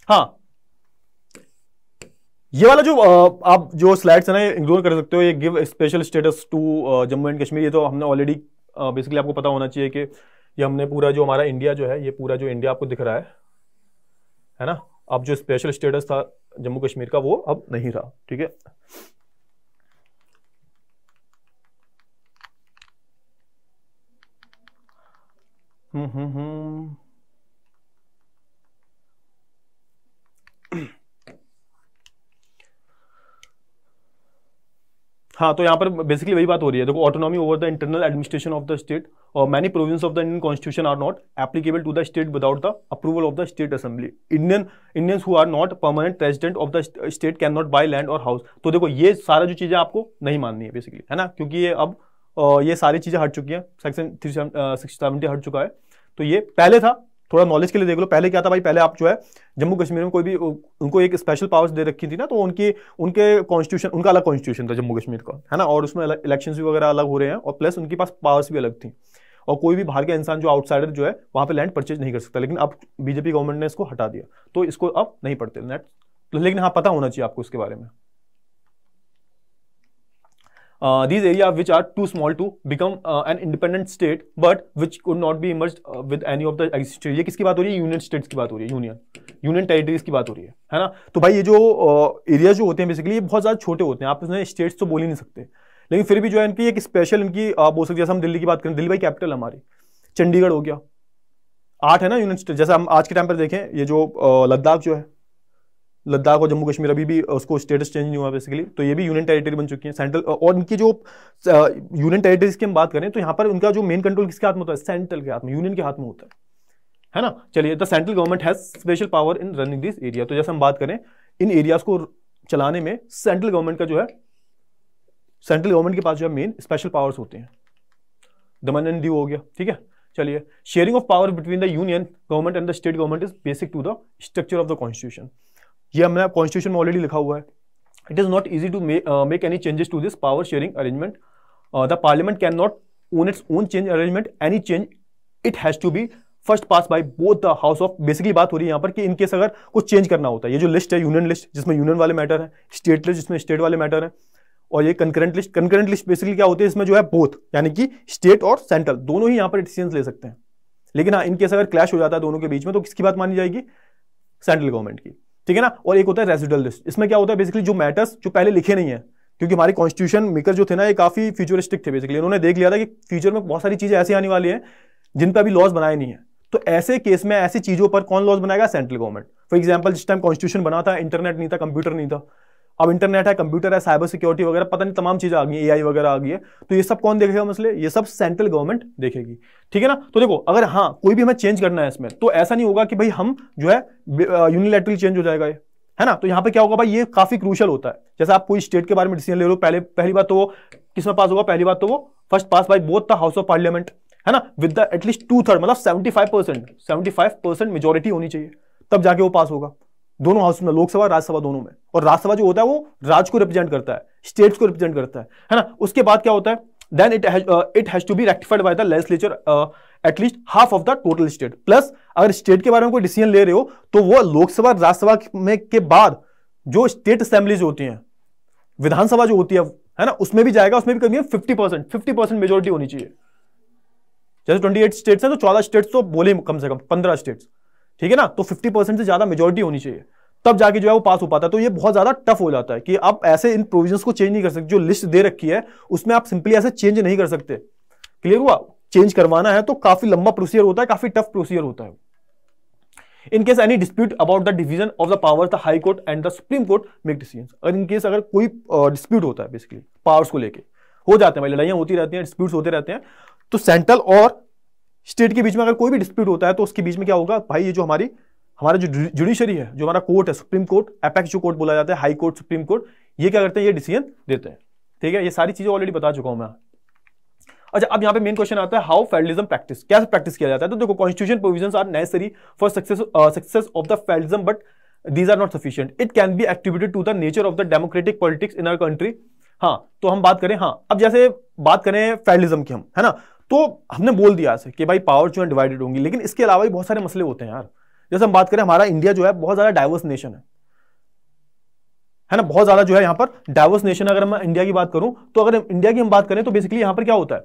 हाँ ये वाला जो आप जो स्लाइड्स है ना इग्नोर कर सकते हो ये give special status to Jammu and Kashmir ये तो हमने ऑलरेडी बेसिकली आपको पता होना चाहिए कि ये हमने पूरा जो हमारा इंडिया जो है ये पूरा जो इंडिया आपको दिख रहा है है ना अब जो स्पेशल स्टेटस था जम्मू कश्मीर का वो अब नहीं रहा ठीक है हम्म हम्म हम्म हाँ तो यहाँ पर बेसिकली वही बात हो रही है देखो autonomy over the internal administration of the state और many province of the Indian constitution are not applicable to the state without the approval of the state assembly Indian Indians who are not permanent resident of the state can not buy land और हाउस तो देखो ये सारा जो चीज़ें आपको नहीं माननी है बेसिकली है ना क्योंकि ये अब ये सारी चीज़ें हट चुकी हैं सेक्शन थ्री सेवेंटी हट चुका है तो ये पहले था थोड़ा नॉलेज के लिए देख लो पहले क्या था भाई पहले आप जो है जम्मू कश्मीर में कोई भी उनको एक स्पेशल पावर्स दे रखी थी ना तो उनकी उनके कॉन्स्टिट्यूशन उनका अलग कॉन्स्टिट्यूशन था जम्मू कश्मीर का है ना और उसमें इलेक्शन भी वगैरह अलग हो रहे हैं और प्लस उनके पास पावर्स भी अलग थी और कोई भी बाहर का इंसान जो आउटसाइडर जो है वहाँ पर लैंड परचेज नहीं कर सकता लेकिन अब बीजेपी गवर्नमेंट ने इसको हटा दिया तो इसको अब नहीं पढ़ते नेट लेकिन हाँ पता होना चाहिए आपको इसके बारे में these uh, these areas which are too small to become uh, an independent state but which could not be any uh, with any of the existing ये किसकी बात हो रही है यूनियन स्टेट्स की बात हो रही है यूनियन यूनियन टेरिटरीज की बात हो रही है है ना तो भाई ये जो एरिया uh, जो होते हैं बेसिकली ये बहुत ज़्यादा छोटे होते हैं आप उसमें स्टेट्स तो बोल ही नहीं सकते लेकिन फिर भी जो है इनकी एक स्पेशल इनकी आप uh, बोल सकते जैसे हम दिल्ली की बात करें दिल्ली भाई कैपिटल हमारी चंडीगढ़ हो गया आठ है ना यूनियन स्टेट जैसे हम आज के टाइम पर देखें ये जो uh, लद्दाख जो है लद्दाख और जम्मू कश्मीर अभी भी उसको स्टेटस चेंज नहीं हुआ बेसिकली तो ये भी यूनियन टेरिटरी बन चुकी है सेंट्रल और इनकी जो यूनियन टेरिटरीज की हम बात करें तो यहाँ पर उनका जो मेन कंट्रोल किसके हाथ में होता है सेंट्रल के हाथ में यूनियन के हाथ में होता है है ना चलिए the central government has special power in running this area तो जैसे हम बात करें इन एरियाज को चलाने में सेंट्रल गवर्नमेंट का जो है सेंट्रल गवर्नमेंट के पास जो है मेन स्पेशल पावर्स होते हैं दमन एंड दीव हो गया ठीक है चलिए sharing of power between the union government and the state government is basic to the structure of the constitution ये हमने कॉन्स्टिट्यूशन में ऑलरेडी लिखा हुआ है it is not easy to make any changes to this power sharing arrangement the parliament can not own its own change arrangement any change it has to be first pass by both the house of basically बात हो रही है यहाँ पर कि इनकेस अगर कुछ चेंज करना होता है ये जो लिस्ट है यूनियन लिस्ट जिसमें यूनियन वाले मैटर है स्टेट लिस्ट जिसमें स्टेट वाले मैटर है और ये concurrent list concurrent list basically क्या होती है इसमें जो है बोथ यानी कि स्टेट और सेंट्रल दोनों ही यहाँ पर डिसीजन ले सकते हैं लेकिन हाँ इनकेस अगर क्लैश हो जाता है दोनों के बीच में तो किसकी बात मानी जाएगी सेंट्रल गवर्नमेंट की ठीक है ना और एक होता है रेजिडल लिस्ट इसमें क्या होता है बेसिकली जो मैटर्स जो पहले लिखे नहीं है क्योंकि हमारे कॉन्स्टिट्यूशन मेकर जो थे ना ये काफी फ्यूचरिस्टिक थे बेसिकली उन्होंने देख लिया था कि फ्यूचर में बहुत सारी चीजें ऐसी आने वाली है जिन पर अभी लॉज बनाए नहीं है तो ऐसे केस में ऐसी चीजों पर कौन लॉज बनाएगा सेंट्रल गवर्नमेंट फॉर एग्जाम्पल जिस टाइम कॉन्स्टिट्यूशन बना था इंटरनेट नहीं था कंप्यूटर नहीं था अब इंटरनेट है कंप्यूटर है साइबर सिक्योरिटी वगैरह पता नहीं तमाम चीज़ें आ गई ए वगैरह आ गई है तो ये सब कौन देखेगा मसले ये सब सेंट्रल गवर्नमेंट देखेगी ठीक है ना तो देखो अगर हाँ कोई भी हमें चेंज करना है इसमें तो ऐसा नहीं होगा कि भाई हम जो है यूनिलेटरल चेंज हो जाएगा ये है ना तो यहाँ पे क्या होगा भाई ये काफी क्रूशल होता है जैसे आप कोई स्टेट के बारे में डिसीजन ले रहे हो पहले पहली बार तो वो किस में पास होगा पहली बात तो वो first pass by both the house of parliament है ना with the at least two third मतलब seventy five percent seventy five percent majority होनी चाहिए तब जाके वो पास होगा दोनों हाउस में लोकसभा राज्यसभा दोनों में और राज्यसभा जो होता है वो राज्य को रिप्रेजेंट करता है स्टेट्स को रिप्रेजेंट करता है है ना उसके बाद क्या होता है then it it has to be rectified by the legislature at least half of the total state plus अगर स्टेट के बारे में कोई डिसीजन ले रहे हो तो वो लोकसभा राज्यसभा में के बाद जो स्टेट असेंबलीज होती हैं विधानसभा जो होती है है ना उसमें भी जाएगा उसमें भी है fifty percent fifty percent majority होनी चाहिए जैसे ट्वेंटी एट स्टेट्स हैं तो चौदह स्टेट्स तो बोले कम से कम पंद्रह स्टेट्स ठीक है ना तो 50 परसेंट से ज्यादा मेजोरिटी होनी चाहिए तब जाके जो है वो पास हो पाता है तो ये बहुत ज्यादा टफ हो जाता है कि आप ऐसे इन प्रोविजंस को चेंज नहीं कर सकते जो लिस्ट दे रखी है उसमें आप सिंपली ऐसे चेंज नहीं कर सकते क्लियर हुआ चेंज करवाना है तो काफी लंबा प्रोसीजर होता है काफी टफ प्रोसीजर होता है in case any dispute about the division of the power the high court and the supreme court make decision और इन केस अगर कोई डिस्प्यूट uh, होता है बेसिकली पावर्स को लेके हो जाते हैं भाई लड़ाइयाँ होती रहती हैं डिस्प्यूट्स होते रहते हैं तो सेंट्रल और स्टेट के बीच में अगर कोई भी डिस्प्यूट होता है तो उसके बीच में क्या होगा भाई ये जो हमारी हमारा जो जुडिशरी है जो हमारा कोर्ट है सुप्रीम कोर्ट अपेक्स जो कोर्ट बोला जाता है हाई कोर्ट सुप्रीम कोर्ट ये क्या करते हैं ये डिसीजन देते हैं ठीक है ये सारी चीजें ऑलरेडी बता चुका हूं मैं अच्छा अब यहाँ पे मेन क्वेश्चन आता है हाउ फेडरलिज्म प्रैक्टिस कैसे प्रैक्टिस किया जाता है तो देखो constitution provision are necessary for success success of the federalism but these are not sufficient it can be activated to the nature of the democratic politics in our country हाँ तो हम बात करें हाँ अब जैसे बात करें फेडरलिज्म की हम है ना तो हमने बोल दिया ऐसे कि भाई पावर जो है डिवाइडेड होंगी लेकिन इसके अलावा भी बहुत सारे मसले होते हैं यार जैसे हम बात करें हमारा इंडिया जो है बहुत ज़्यादा डाइवर्स नेशन है है ना बहुत ज़्यादा जो है यहां पर डाइवर्स नेशन अगर मैं इंडिया की बात करूं तो अगर इंडिया की हम बात करें तो बेसिकली यहां पर क्या होता है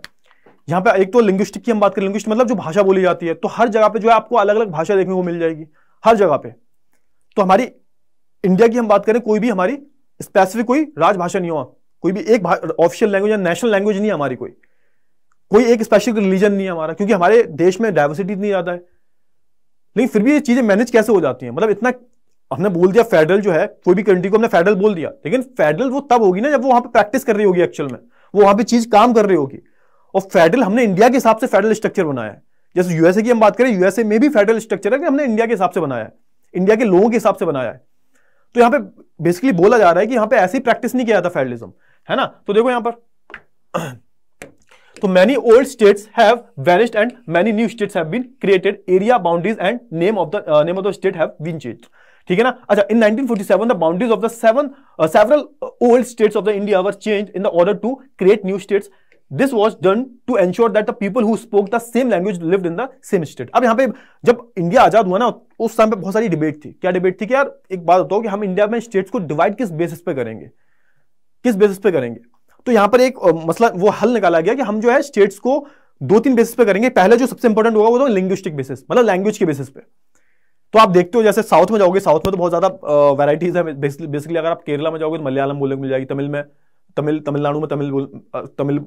यहां पर एक तो लिंग्विस्टिक की हम बात करें लिंग्विस्ट मतलब जो भाषा बोली जाती है तो हर जगह पर जो है आपको अलग अलग भाषा देखने को मिल जाएगी हर जगह पे तो हमारी इंडिया की हम बात करें कोई भी हमारी स्पेसिफिक कोई राजभाषा नहीं हो कोई भी एक ऑफिशियल लैंग्वेज या नेशनल लैंग्वेज नहीं हमारी कोई कोई एक स्पेशल रिलीजन नहीं है हमारा क्योंकि हमारे देश में डाइवर्सिटी इतनी ज़्यादा है लेकिन फिर भी ये चीज़ें मैनेज कैसे हो जाती हैं मतलब इतना हमने बोल दिया फेडरल जो है कोई भी कंट्री को हमने फेडरल बोल दिया लेकिन फेडरल वो तब होगी ना जब वो वहां पर प्रैक्टिस कर रही होगी एक्चुअल में वो वहां पर चीज काम कर रही होगी और फेडरल हमने इंडिया के हिसाब से फेडरल स्ट्रक्चर बनाया है जैसे यूएसए की हम बात करें यूएसए में भी फेडरल स्ट्रक्चर है कि हमने इंडिया के हिसाब से बनाया है इंडिया के लोगों के हिसाब से बनाया है तो यहां पे बेसिकली बोला जा रहा है कि यहां पे ऐसी प्रैक्टिस नहीं किया था फेडरलिज्म है ना तो देखो यहां पर तो many old states have vanished and many new states have been created area boundaries and name of the name of the state have been ठीक है ना अच्छा in 1947 the boundaries of the seven several old states of the India were change in the order to create new states this was done to ensure that the people who spoke the same language lived in the same state अब यहां पे जब इंडिया आजाद हुआ ना उस टाइम पे बहुत सारी डिबेट थी क्या डिबेट थी कि यार एक बात बताओ कि हम इंडिया में स्टेट्स को डिवाइड किस बेसिस पे करेंगे किस बेसिस पे करेंगे तो यहां पर एक मसला वो हल निकाला गया कि हम जो है स्टेट्स को दो तीन बेसिस पे करेंगे पहले जो सबसे इंपॉर्टेंट होगा वो तो लिंग्विस्टिक बेसिस मतलब लैंग्वेज के बेसिस पे तो आप देखते हो जैसे साउथ में जाओगे साउथ में तो बहुत ज्यादा वैराइटीज है बेसिकली अगर आप केरला में जाओगे तो मलयालम बोलने को मिल जाएगी तमिल में तमिल तमिलनाडु में तमिल तमिल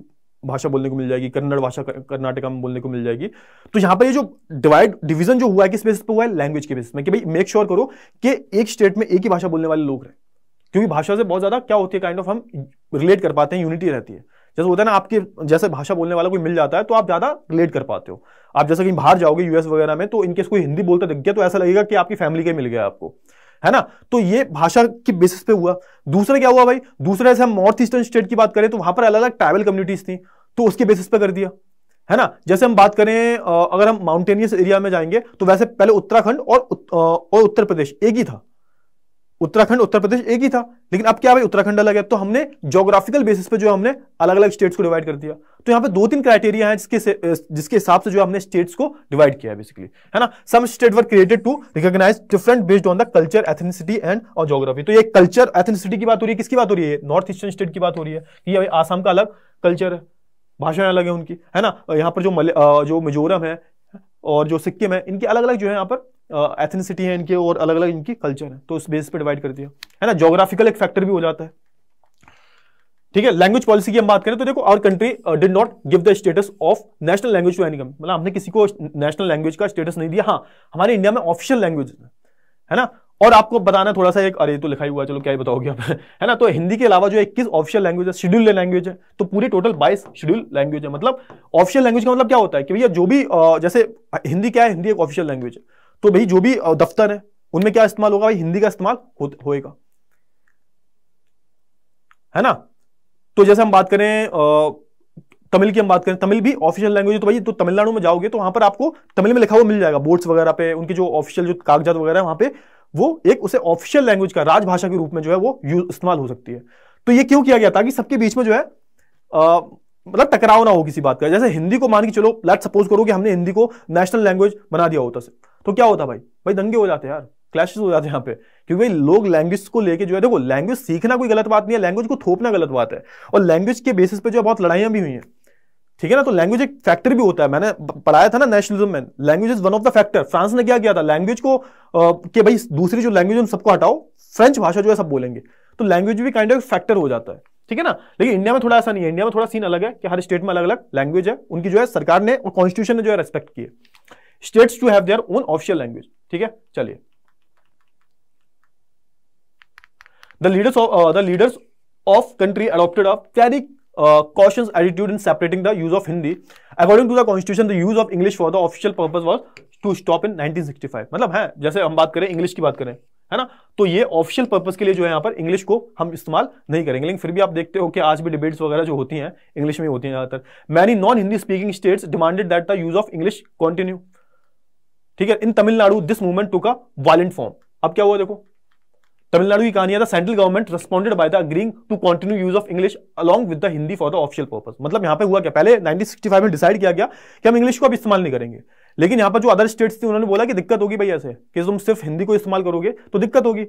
भाषा बोलने को मिल जाएगी कन्नड़ भाषा कर्नाटका में बोलने को मिल जाएगी तो यहां पर ये जो डिवाइड डिवीजन जो हुआ है किस बेसिस पे हुआ है लैंग्वेज के बेसिस में कि भाई मेक श्योर करो कि एक स्टेट में एक ही भाषा बोलने वाले लोग रहे क्योंकि भाषा से बहुत ज्यादा क्या होती है काइंड ऑफ हम रिलेट कर पाते हैं यूनिटी रहती है जैसे होता है ना आपके जैसे भाषा बोलने वाला कोई मिल जाता है तो आप ज्यादा रिलेट कर पाते हो आप जैसे कहीं बाहर जाओगे यूएस वगैरह में तो इनके कोई हिंदी बोलता दिख गया तो ऐसा लगेगा कि आपकी फैमिली के मिल गया आपको है ना तो ये भाषा के बेसिस पे हुआ दूसरा क्या हुआ भाई दूसरा जैसे हम नॉर्थ ईस्टर्न स्टेट की बात करें तो वहां पर अलग अलग ट्राइबल कम्युनिटीज थी तो उसके बेसिस पे कर दिया है ना जैसे हम बात करें अगर हम माउंटेनियस एरिया में जाएंगे तो वैसे पहले उत्तराखंड और उत्तर प्रदेश एक ही था उत्तराखंड उत्तर प्रदेश एक ही था लेकिन अब क्या भाई उत्तराखंड अलग है तो हमने जोग्राफिकल बेसिस पे जो हमने अलग अलग स्टेट्स को डिवाइड कर दिया तो यहाँ पे दो तीन क्राइटेरिया है जिसके जिसके हिसाब से जो हमने स्टेट्स को डिवाइड किया है बेसिकली है ना some state were created to recognise different based on the culture ethnicity and और जोग्राफी तो ये कल्चर एथनिसिटी की बात हो रही है किसकी बात हो रही है नॉर्थ ईस्टर्न स्टेट की बात हो रही है कि भाई आसाम का अलग कल्चर है भाषाएं अलग है उनकी है ना यहाँ पर जो जो मिजोरम है और जो सिक्किम है इनके अलग अलग जो है यहाँ पर एथनिसिटी है इनके और अलग अलग इनकी कल्चर है तो उस बेस पे डिवाइड कर दिया है ना जोग्राफिकल एक फैक्टर भी हो जाता है ठीक है लैंग्वेज पॉलिसी की हम बात करें तो देखो our country did not give the status of national language to any मतलब हमने किसी को नेशनल लैंग्वेज का स्टेटस नहीं दिया हाँ हमारे इंडिया में ऑफिशियल लैंग्वेज है ना और आपको बताना थोड़ा सा एक अरे तो लिखाई हुआ चलो क्या ही बताओगे आप है ना तो हिंदी के अलावा जो इक्कीस ऑफिशियल लैंग्वेज है शेड्यूल लैंग्वेज है तो पूरी टोटल बाईस शेड्यूल लैंग्वेज है मतलब ऑफिशियल लैंग्वेज का मतलब क्या होता है कि भैया जो भी जैसे हिंदी क्या है हिंदी एक ऑफिशियल लैंग्वेज है तो भाई जो भी दफ्तर है उनमें क्या इस्तेमाल होगा भाई हिंदी का इस्तेमाल होएगा है ना तो जैसे हम बात करें तमिल की हम बात करें तमिल भी ऑफिशियल लैंग्वेज तो भाई तो तमिलनाडु में जाओगे तो वहां पर आपको तमिल में लिखा हुआ मिल जाएगा बोर्ड्स वगैरह पे उनकी जो ऑफिशियल जो कागजात वगैरह वहां पे वो एक उसे ऑफिशियल लैंग्वेज का राजभाषा के रूप में जो है वो इस्तेमाल हो सकती है तो ये क्यों किया गया ताकि सबके बीच में जो है मतलब टकराव ना हो किसी बात का जैसे हिंदी को मान के चलो लेट सपोज करो कि हमने हिंदी को नेशनल लैंग्वेज बना दिया होता तो सिर्फ तो क्या होता भाई भाई दंगे हो जाते हैं यार क्लैशेस हो जाते हैं यहाँ पे क्योंकि भाई लोग लैंग्वेज को लेके जो है देखो लैंग्वेज सीखना कोई गलत बात नहीं है लैंग्वेज को थोपना गलत बात है और लैंग्वेज के बेसिस पे जो है बहुत लड़ाइयां भी हुई हैं ठीक है ना तो लैंग्वेज एक फैक्टर भी होता है मैंने पढ़ाया था ना नेशनलिज्म में language is one of the factor France ने क्या किया था लैंग्वेज को कि भाई दूसरी जो लैंग्वेज उन सबको हटाओ फ्रेंच भाषा जो है सब बोलेंगे तो लैंग्वेज भी काइंड ऑफ फैक्टर हो जाता है ठीक है ना लेकिन इंडिया में थोड़ा ऐसा नहीं है इंडिया में थोड़ा सीन अलग है कि हर स्टेट में अलग अलग लैंग्वेज है उनकी जो है सरकार ने और कॉन्स्टिट्यूशन ने जो है रेस्पेक्ट किया states to have their own official language ठीक है चलिए the leaders of the leaders of country adopted a caution attitude in separating the use of Hindi according to the constitution the use of English for the official purpose was to stop in 1965. मतलब है जैसे हम बात करें इंग्लिश की बात करें है ना तो ये ऑफिशियल पर्पज के लिए जो है यहाँ पर इंग्लिश को हम इस्तेमाल नहीं करेंगे लेकिन फिर भी आप देखते हो कि आज भी डिबेट्स वगैरह जो होती हैं इंग्लिश में होती हैं ज़्यादातर many non Hindi speaking states demanded that the use of English continue ठीक है in Tamil Nadu this movement took violent form अब क्या हुआ देखो तमिलनाडु की कहानी था central government responded by the agreeing to continue use of English along with the Hindi for the official purpose मतलब यहां पे हुआ क्या पहले 1965 में डिसाइड किया गया कि हम इंग्लिश को अब इस्तेमाल नहीं करेंगे लेकिन यहां पर जो अदर स्टेट्स थे उन्होंने बोला कि दिक्कत होगी भाई ऐसे कि तुम सिर्फ हिंदी को इस्तेमाल करोगे तो दिक्कत होगी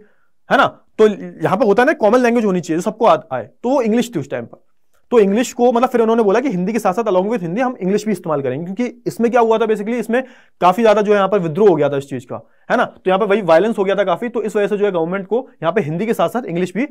है ना तो यहां पर होता है ना कॉमन लैंग्वेज होनी चाहिए सबको आए तो वो इंग्लिश थी उस टाइम पर तो इंग्लिश को मतलब फिर उन्होंने बोला कि हिंदी के साथ साथ अलॉन्ग विद हिंदी हम इंग्लिश भी इस्तेमाल करेंगे क्योंकि इसमें क्या हुआ था बेसिकली इसमें काफी ज्यादा जो है यहाँ पर विद्रोह हो गया था इस चीज का है ना तो यहाँ पर वही वायलेंस हो गया था काफी तो इस वजह से जो है गवर्नमेंट को यहाँ पे हिंदी के साथ साथ इंग्लिश भी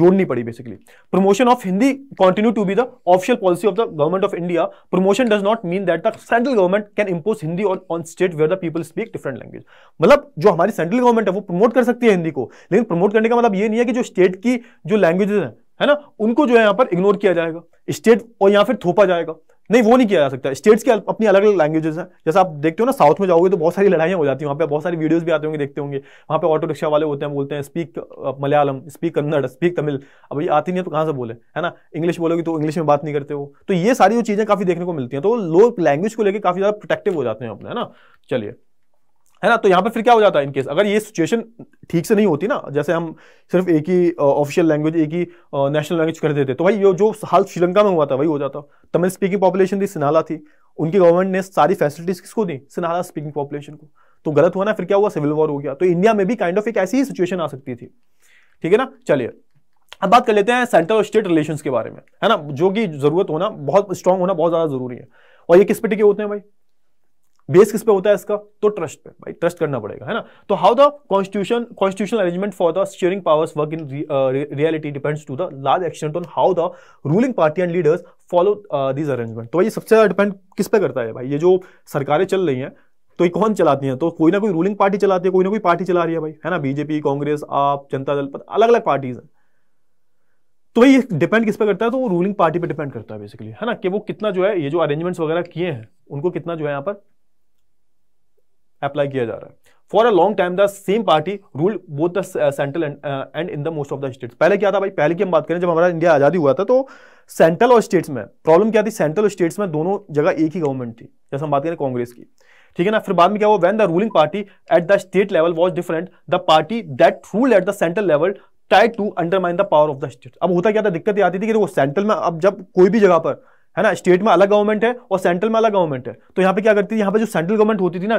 जोड़नी पड़ी basically promotion of Hindi continue to be the official policy of the government of India promotion does not mean that the central government can impose Hindi on state where the people speak different language मतलब जो हमारी सेंट्रल गवर्नमेंट है वो प्रमोट कर सकती है हिंदी को लेकिन प्रमोट करने का मतलब ये नहीं है कि जो स्टेट की जो लैंग्वेजेस हैं है ना उनको जो है यहाँ पर इग्नोर किया जाएगा स्टेट और यहाँ फिर थोपा जाएगा नहीं वो नहीं किया जा सकता स्टेट्स के अपनी अलग अलग लैंग्वेजेस हैं जैसे आप देखते हो ना साउथ में जाओगे तो बहुत सारी लड़ाइयाँ हो जाती हैं वहाँ पे बहुत सारी वीडियोस भी आते होंगे देखते होंगे वहाँ पे ऑटो रिक्शा वाले होते हैं बोलते हैं speak Malayalam speak Kannada speak Tamil अब ये आती नहीं है तो कहाँ से बोले है ना इंग्लिश बोलोगे तो इंग्लिश में बात नहीं करते हो तो ये सारी जो चीज़ें काफ़ी देखने को मिलती हैं तो लोग लैंग्वेज को लेकर काफ़ी ज़्यादा प्रोटेक्टिव हो जाते हैं अपने है ना चलिए है ना तो यहाँ पे फिर क्या हो जाता है इनकेस अगर ये सिचुएशन ठीक से नहीं होती ना जैसे हम सिर्फ एक ही ऑफिशियल लैंग्वेज एक ही नेशनल लैंग्वेज कर देते तो भाई ये जो हाल श्रीलंका में हुआ था वही हो जाता तमिल स्पीकिंग पॉपुलेशन थी सिनाला थी उनकी गवर्नमेंट ने सारी फैसिलिटीज किसको दी सिनाला स्पीकिंग पॉपुलेशन को तो गलत हुआ ना फिर क्या हुआ सिविल वॉर हो गया तो इंडिया में भी काइंड ऑफ एक ऐसी ही सिचुएशन आ सकती थी ठीक है ना चलिए अब बात कर लेते हैं सेंट्रल और स्टेट रिलेशन के बारे में है ना जो कि जरूरत होना बहुत स्ट्रांग होना बहुत ज्यादा जरूरी है और ये किस पे टिके होते हैं भाई बेस किस पे होता है इसका तो ट्रस्ट पे भाई ट्रस्ट करना पड़ेगा है ना तो how the constitution constitutional arrangement for the sharing powers work in reality depends to the large extent on how the ruling party and leaders follow this arrangement तो ये सबसे ज्यादा डिपेंड किस पे करता है भाई ये जो सरकारें चल रही हैं तो ये कौन चलाती है तो कोई ना कोई रूलिंग पार्टी चलाती है कोई ना कोई पार्टी चला रही है भाई है ना बीजेपी कांग्रेस आप जनता दल पर अलग अलग पार्टीज हैं तो ये डिपेंड किस पे करता है तो वो रूलिंग पार्टी पे डिपेंड करता है बेसिकली है ना कि वो कितना जो है ये जो अरेंजमेंट्स वगैरह किए हैं उनको कितना जो है यहाँ पर अप्लाई किया जा रहा है for a long time the same party rule both the central and in the most of the state पहले क्या था भाई पहले की हम बात करें जब हमारा इंडिया आजादी हुआ था तो सेंट्रल और स्टेट्स में प्रॉब्लम क्या थी सेंट्रल और स्टेट्स में दोनों जगह एक ही गवर्नमेंट थी जैसे हम बात करें कांग्रेस की ठीक है ना फिर बाद में क्या हुआ when the ruling party at the state level was different the party that rule at the central level try to undermine the power of the state अब होता क्या था दिक्कत आती थी कि देखो सेंट्रल में अब जब कोई भी जगह पर है ना स्टेट में अलग गवर्नमेंट है और सेंट्रल में अलग गवर्नमेंट है तो यहाँ पे क्या करती थी यहाँ पे जो सेंट्रल गवर्नमेंट होती थी ना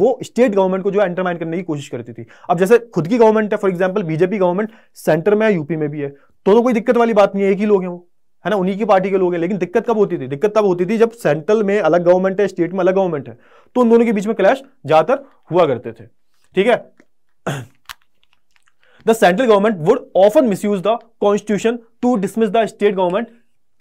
वो स्टेट गवर्नमेंट को जो है एंटरमाइन करने की कोशिश करती थी अब जैसे खुद की गवर्नमेंट है for example BJP government center में है यूपी में भी है तो, तो कोई दिक्कत वाली बात नहीं है एक ही लोग हैं वो है ना उन्हीं की पार्टी के लोग हैं लेकिन दिक्कत कब होती थी दिक्कत तब होती थी जब सेंट्रल में अलग गवर्नमेंट है स्टेट में अलग गवर्नमेंट है तो उन दोनों के बीच में क्लैश ज्यादातर हुआ करते थे ठीक है the central government would often misuse the constitution to dismiss the state government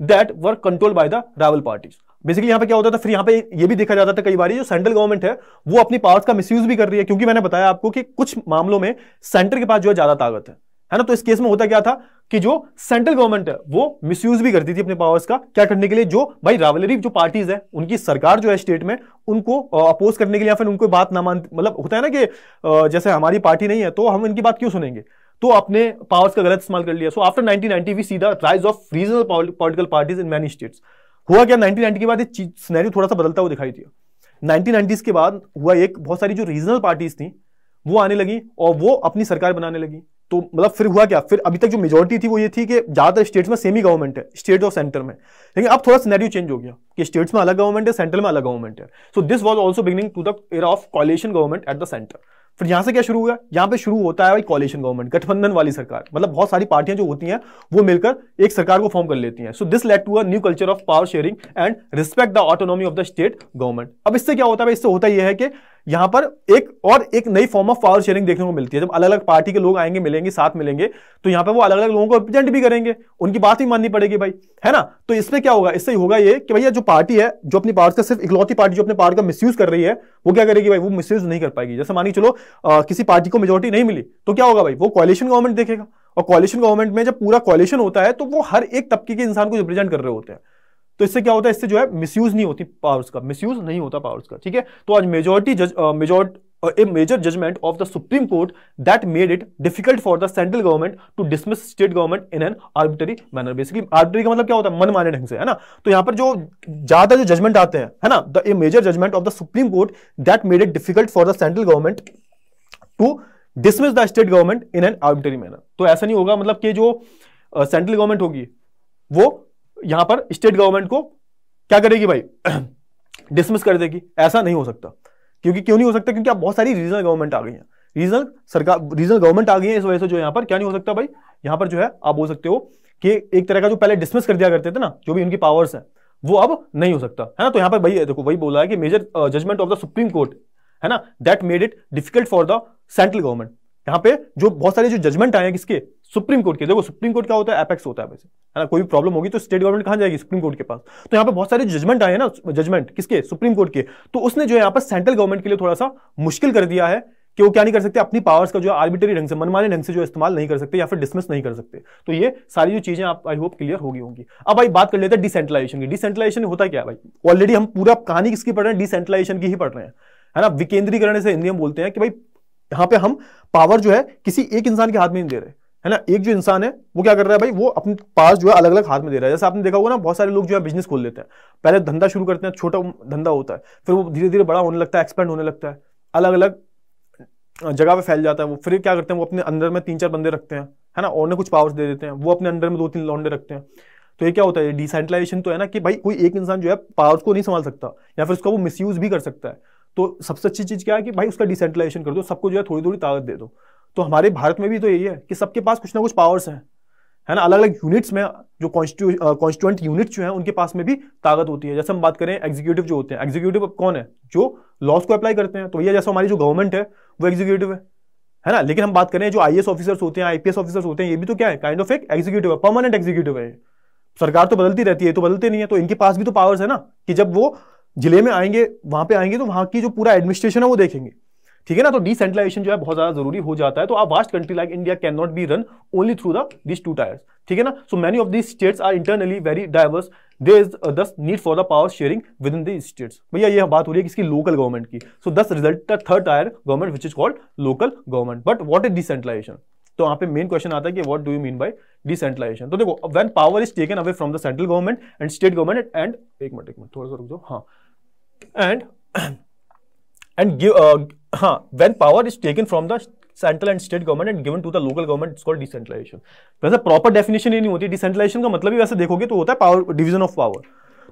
that were control by the rival parties basically यहाँ पे क्या होता था फिर यहाँ पे ये भी देखा जाता था कई बार जो सेंट्रल गवर्नमेंट है वो अपनी पावर्स का मिसयूज भी कर रही है क्योंकि मैंने बताया आपको कि कुछ मामलों में सेंटर के पास जो है ज्यादा ताकत है है ना तो इस केस में होता क्या था कि जो सेंट्रल गवर्नमेंट है वो मिसयूज भी करती थी अपने पावर्स का क्या करने के लिए जो भाई रावलरी जो पार्टीज है उनकी सरकार जो है स्टेट में उनको अपोज करने के लिए या फिर उनको बात ना मानती मतलब होता है ना कि जैसे हमारी पार्टी नहीं है तो हम इनकी बात क्यों सुनेंगे तो आपने पावर्स का गलत इस्तेमाल कर लिया so after 1990 we see the rise of regional political parties in many states हुआ क्या 1990 के बाद ये स्नैरियो थोड़ा सा बदलता हुआ दिखाई दिया 1990s के बाद हुआ एक बहुत सारी जो रीजनल पार्टीज थी वो आने लगी और वो अपनी सरकार बनाने लगी तो मतलब फिर हुआ क्या फिर अभी तक जो मेजोरिटी थी वो ये थी कि ज्यादातर स्टेट्स में सेमी गवर्नमेंट है स्टेट और सेंटर में लेकिन अब थोड़ा सिनेरियो चेंज हो गया कि स्टेट्स में अलग गवर्नमेंट है सेंटर में अलग गवर्नमेंट है so this was also beginning to the era of coalition government at the centre फिर यहां से क्या शुरू हुआ यहां पे शुरू होता है भाई कॉलेशन गवर्नमेंट गठबंधन वाली सरकार मतलब बहुत सारी पार्टियां जो होती हैं वो मिलकर एक सरकार को फॉर्म कर लेती हैं so this led to a new culture of power sharing and respect the autonomy of the state government अब इससे क्या होता है इससे होता यह है कि यहां पर एक और एक नई फॉर्म ऑफ पावर शेयरिंग देखने को मिलती है जब अलग अलग पार्टी के लोग आएंगे मिलेंगे साथ मिलेंगे तो यहां पर वो अलग अलग लोगों को रिप्रेजेंट भी करेंगे उनकी बात भी माननी पड़ेगी भाई है ना तो इसमें क्या होगा इससे होगा ये कि भैया जो पार्टी है जो अपनी पावर का सिर्फ इकलौती पार्टी जो अपने पावर का मिसयूज कर रही है वो क्या करेगी भाई वो मिसयूज नहीं कर पाएगी जैसे मानिए चलो किसी पार्टी को मेजोरिटी नहीं मिली तो क्या होगा भाई वो कॉलेशन गवर्नमेंट देखेगा और कॉलेशन गवर्नमेंट में जब पूरा कॉलेशन होता है तो वो हर एक तबके के इंसान को रिप्रेजेंट कर रहे होते हैं तो इससे क्या होता है इससे जो है मिसयूज नहीं होती पावर्स का मिसयूज नहीं होता पावर्स का ठीक है तो आज मेजोरिटी जज majority a major judgment of the Supreme Court that made it difficult for the central government to dismiss state government in an arbitrary का मतलब क्या होता है मनमाने ढंग से है ना तो यहां पर जो ज्यादा जो जजमेंट आते हैं है ना the a major judgment of the supreme Court that made it difficult for the central government to dismiss the state government in an arbitrary manner तो ऐसा नहीं होगा मतलब कि जो सेंट्रल uh, गवर्नमेंट होगी वो यहां पर स्टेट गवर्नमेंट को क्या करेगी भाई डिसमिस कर देगी ऐसा नहीं हो सकता क्योंकि क्यों नहीं हो सकता क्योंकि आप बहुत सारी रीजनल गवर्नमेंट आ गई हैं रीजनल सरकार रीजनल गवर्नमेंट आ गई है इस वजह से जो यहाँ पर क्या नहीं हो सकता भाई यहाँ पर जो है आप बोल सकते हो कि एक तरह का जो पहले डिसमिस कर दिया करते थे ना जो भी उनकी पावर्स है वो अब नहीं हो सकता है ना तो यहाँ पर भाई देखो वही बोला है कि major judgment of the supreme court है ना that made it difficult for the central government यहाँ पे जो बहुत सारे जो जजमेंट आए हैं किसके सुप्रीम कोर्ट के देखो सुप्रीम कोर्ट क्या होता है एपेक्स होता है वैसे है ना कोई प्रॉब्लम होगी तो स्टेट गवर्नमेंट कहां जाएगी सुप्रीम कोर्ट के पास तो यहाँ पर बहुत सारे जजमेंट आए हैं ना जजमेंट किसके सुप्रीम कोर्ट के तो उसने जो है यहाँ पर सेंट्रल गवर्नमेंट के लिए थोड़ा सा मुश्किल कर दिया है कि वो क्या नहीं कर सकते अपनी पावर्स का जो आर्बिटरी ढंग से मनमाने ढंग से जो इस्तेमाल नहीं कर सकते या फिर डिसमिस नहीं कर सकते तो ये सारी जो चीजें आप आई होप क्लियर होगी होंगी अब भाई बात कर लेते हैं डिसेंट्रलाइजेशन की डिसेंट्रलाइजेशन होता क्या है भाई ऑलरेडी हम पूरा कहानी किसकी पढ़ रहे हैं डिसेंट्रलाइजेशन की ही पढ़ रहे हैं है ना विकेंद्रीकरण से हिंदी हम बोलते हैं कि भाई यहाँ पे हम पावर जो है किसी एक इंसान के हाथ में नहीं दे रहे है ना एक जो इंसान है वो क्या कर रहा है भाई वो अपने पास जो है अलग अलग हाथ में दे रहा है जैसे आपने देखा होगा ना बहुत सारे लोग जो है बिजनेस खोल लेते हैं पहले धंधा शुरू करते हैं छोटा धंधा होता है फिर वो धीरे धीरे बड़ा होने लगता है एक्सपेंड होने लगता है अलग अलग जगह पे फैल जाता है वो फिर क्या करते हैं वो अपने अंदर में तीन चार बंदे रखते हैं है ना और ने कुछ पावर्स दे देते हैं वो अपने अंडर में दो तीन लॉन्डे रखते हैं तो ये क्या होता है डिसेंट्रलाइजेशन तो है ना कि भाई कोई एक इंसान जो है पावर्स को नहीं संभाल सकता या फिर उसका वो मिसयूज भी कर सकता है तो सबसे अच्छी चीज़ क्या है कि भाई उसका डिसेंट्रलाइजेशन कर दो सबको जो है थोड़ी थोड़ी ताकत दे दो तो हमारे भारत में भी तो यही है कि सबके पास कुछ ना कुछ पावर्स हैं है ना अलग अलग यूनिट्स में जो कॉन्स्टिट्यूंट यूनिट्स जो हैं उनके पास में भी ताकत होती है जैसे हम बात करें एग्जीक्यूटिव जो होते हैं एग्जीक्यूटिव कौन है जो लॉस को अप्लाई करते हैं तो भैया जैसे हमारी जो गवर्नमेंट है वो एग्जीक्यूटिव है है ना लेकिन हम बात करें जो आई ऑफिसर्स होते हैं आईपीएस ऑफिसर्स होते हैं ये भी तो क्या है काइंड ऑफ एक एग्जीक्यूटिव है परमानेंट एग्जीक्यूटिव है सरकार तो बदलती रहती है तो बदलते नहीं है तो इनके पास भी तो पावर्स है ना कि जब वो जिले में आएंगे वहां पे आएंगे तो वहां की जो पूरा एडमिनिस्ट्रेशन है वो देखेंगे ठीक है ना तो डिसेंट्रलाइजेशन जो है बहुत ज्यादा जरूरी हो जाता है तो आप vast country like India can not be run only through the this two tiers ठीक है ना so many of this states are internally very diverse there is thus need for the power sharing within the states भैया ये बात हो रही है किसकी लोकल गवर्नमेंट की so thus result third tier government which is called local government but what is decentralisation तो यहाँ पे मेन क्वेश्चन आता है कि what do you mean by decentralisation तो देखो when power is taken away from the central government and state government and एक मिनट एक मिनट थोड़ा सा रुक जाओ हाँ एंड एंड हाँ when power is taken from the central and state government and given to the local government called decentralisation वैसे प्रॉपर डेफिनेशन ही नहीं होती डिसेंट्रलाइजेशन का मतलब ही वैसे देखोगे तो होता है पावर डिवीजन ऑफ पावर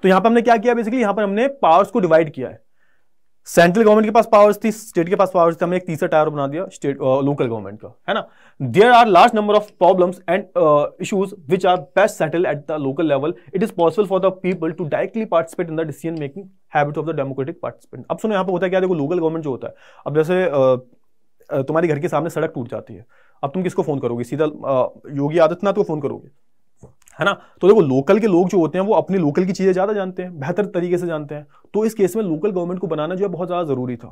तो यहाँ पर हमने क्या किया बेसिकली यहाँ पर हमने पावर्स को डिवाइड किया है सेंट्रल गवर्नमेंट के पास पावर्स थी स्टेट के पास पावर्स थी हमने एक तीसरा टायर बना दिया स्टेट लोकल गवर्नमेंट का है ना there are large number of problems and issues which are best settle at the local level it is possible for the people to directly participate in the decision making habit of the democratic participant अब सुनो यहाँ पर होता है क्या देखो लोकल गवर्नमेंट जो होता है अब जैसे uh, uh, तुम्हारे घर के सामने सड़क टूट जाती है अब तुम किसको फोन करोगे सीधा uh, योगी आदित्यनाथ को फोन करोगे है ना तो देखो लोकल के लोग जो होते हैं वो अपने लोकल की चीज़ें ज़्यादा जानते हैं बेहतर तरीके से जानते हैं तो इस केस में लोकल गवर्नमेंट को बनाना जो है बहुत ज़्यादा ज़रूरी था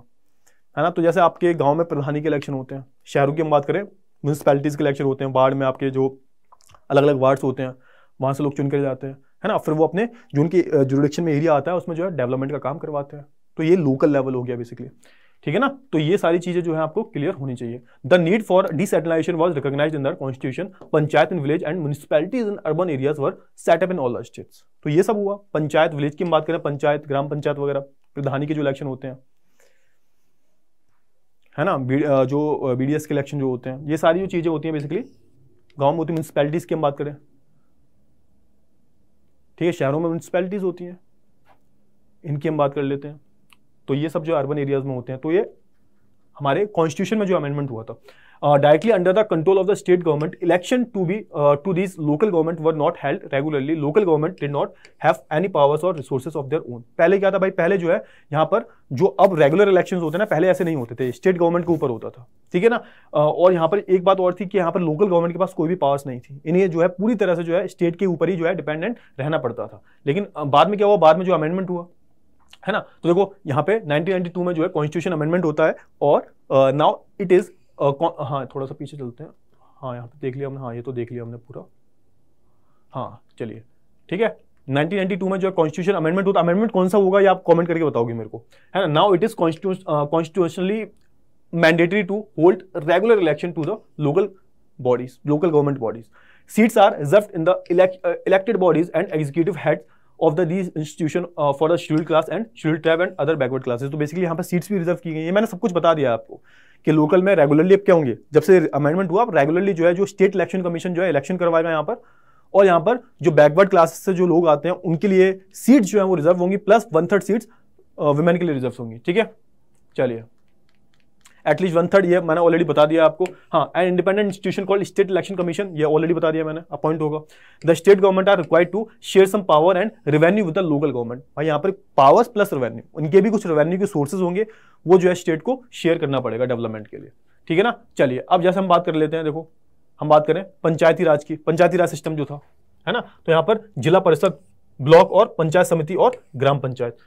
है ना तो जैसे आपके गाँव में प्रधानी के इलेक्शन होते हैं शहरों की हम बात करें म्यूनसिपैलिटीज़ के इलेक्शन होते हैं वार्ड में आपके जो अलग अलग वार्ड्स होते हैं वहां से लोग चुन कर जाते हैं है ना फिर वो अपने जो उनके जुडिक्शन में एरिया आता है उसमें जो है डेवलपमेंट का काम करवाते हैं तो ये लोकल लेवल हो गया बेसिकली ठीक है ना तो ये सारी चीजें जो है आपको क्लियर होनी चाहिए the need for decentralisation was recognise in the constitution panchayat in village and municipalities in urban areas were set up in all states तो ये सब हुआ पंचायत विलेज की बात करें पंचायत ग्राम पंचायत वगैरह प्रधानी के जो इलेक्शन होते हैं है ना जो बीडीएस के इलेक्शन जो होते हैं ये सारी जो चीजें होती हैं बेसिकली गाँव में होती म्यूनसिपैलिटीज की हम बात करें ठीक है शहरों में म्यूनसिपैलिटीज होती हैं इनकी हम बात कर लेते हैं तो ये सब जो अर्बन एरियाज में होते हैं तो ये हमारे कॉन्स्टिट्यूशन में जो अमेंडमेंट हुआ था directly under the control of the state government election to be to this local government were not held regularly local government did not have any powers और रिसोर्सेज ऑफ देयर ओन पहले क्या था भाई पहले जो है यहाँ पर जो अब रेगुलर इलेक्शन होते हैं ना पहले ऐसे नहीं होते थे स्टेट गवर्नमेंट के ऊपर होता था ठीक है ना uh, और यहाँ पर एक बात और थी कि यहाँ पर लोकल गवर्नमेंट के पास कोई भी पावर्स नहीं थी इन्हें जो है पूरी तरह से जो है स्टेट के ऊपर ही जो है डिपेंडेंट रहना पड़ता था लेकिन uh, बाद में क्या हुआ बाद में जो अमेंडमेंट हुआ है ना तो देखो यहाँ पे 1992 में जो है कॉन्स्टिट्यूशन अमेंडमेंट होता है और नाउ इट इज हाँ थोड़ा सा पीछे चलते हैं हाँ यहाँ पे देख लिया हमने हाँ ये तो देख लिया हमने पूरा हाँ चलिए ठीक है 1992 में जो है कॉन्स्टिट्यूशन अमेंडमेंट होता है अमेंडमेंट कौन सा होगा ये आप कमेंट करके बताओगे मेरे को है ना now it is constitutionally mandatory to hold regular election to the local bodies local government bodies seats are reserve in the elected bodies and executive heads of the these institution for the schedule class and schedule tribe and other backward classes तो बेसिकली यहाँ पर सीट्स भी रिजर्व की गई है मैंने सब कुछ बता दिया आपको कि लोकल में रेगुलरली अब क्या होंगे जब से अमेंडमेंट हुआ रेगुलरली जो है जो स्टेट इलेक्शन कमीशन जो है इलेक्शन करवाएगा यहाँ पर और यहाँ पर जो बैकवर्ड क्लासेस से जो लोग आते हैं उनके लिए सीट्स जो है वो रिजर्व होंगी plus one third seats women के लिए रिजर्व होंगी ठीक है चलिए एटलीस्ट वन थर्ड ये मैंने ऑलरेडी बता दिया आपको हाँ and independent institution called state election commission ये ऑलरेडी बता दिया मैंने अपॉइंट होगा the state government are require to share some power and revenue with the local government भाई यहाँ पर पावर्स प्लस रेवेन्यू उनके भी कुछ रेवेन्यू के सोर्सेज होंगे वो जो है स्टेट को शेयर करना पड़ेगा डेवलपमेंट के लिए ठीक है ना चलिए अब जैसे हम बात कर लेते हैं देखो हम बात करें पंचायती राज की पंचायती राज सिस्टम जो था है ना तो यहाँ पर जिला परिषद ब्लॉक और पंचायत समिति और ग्राम पंचायत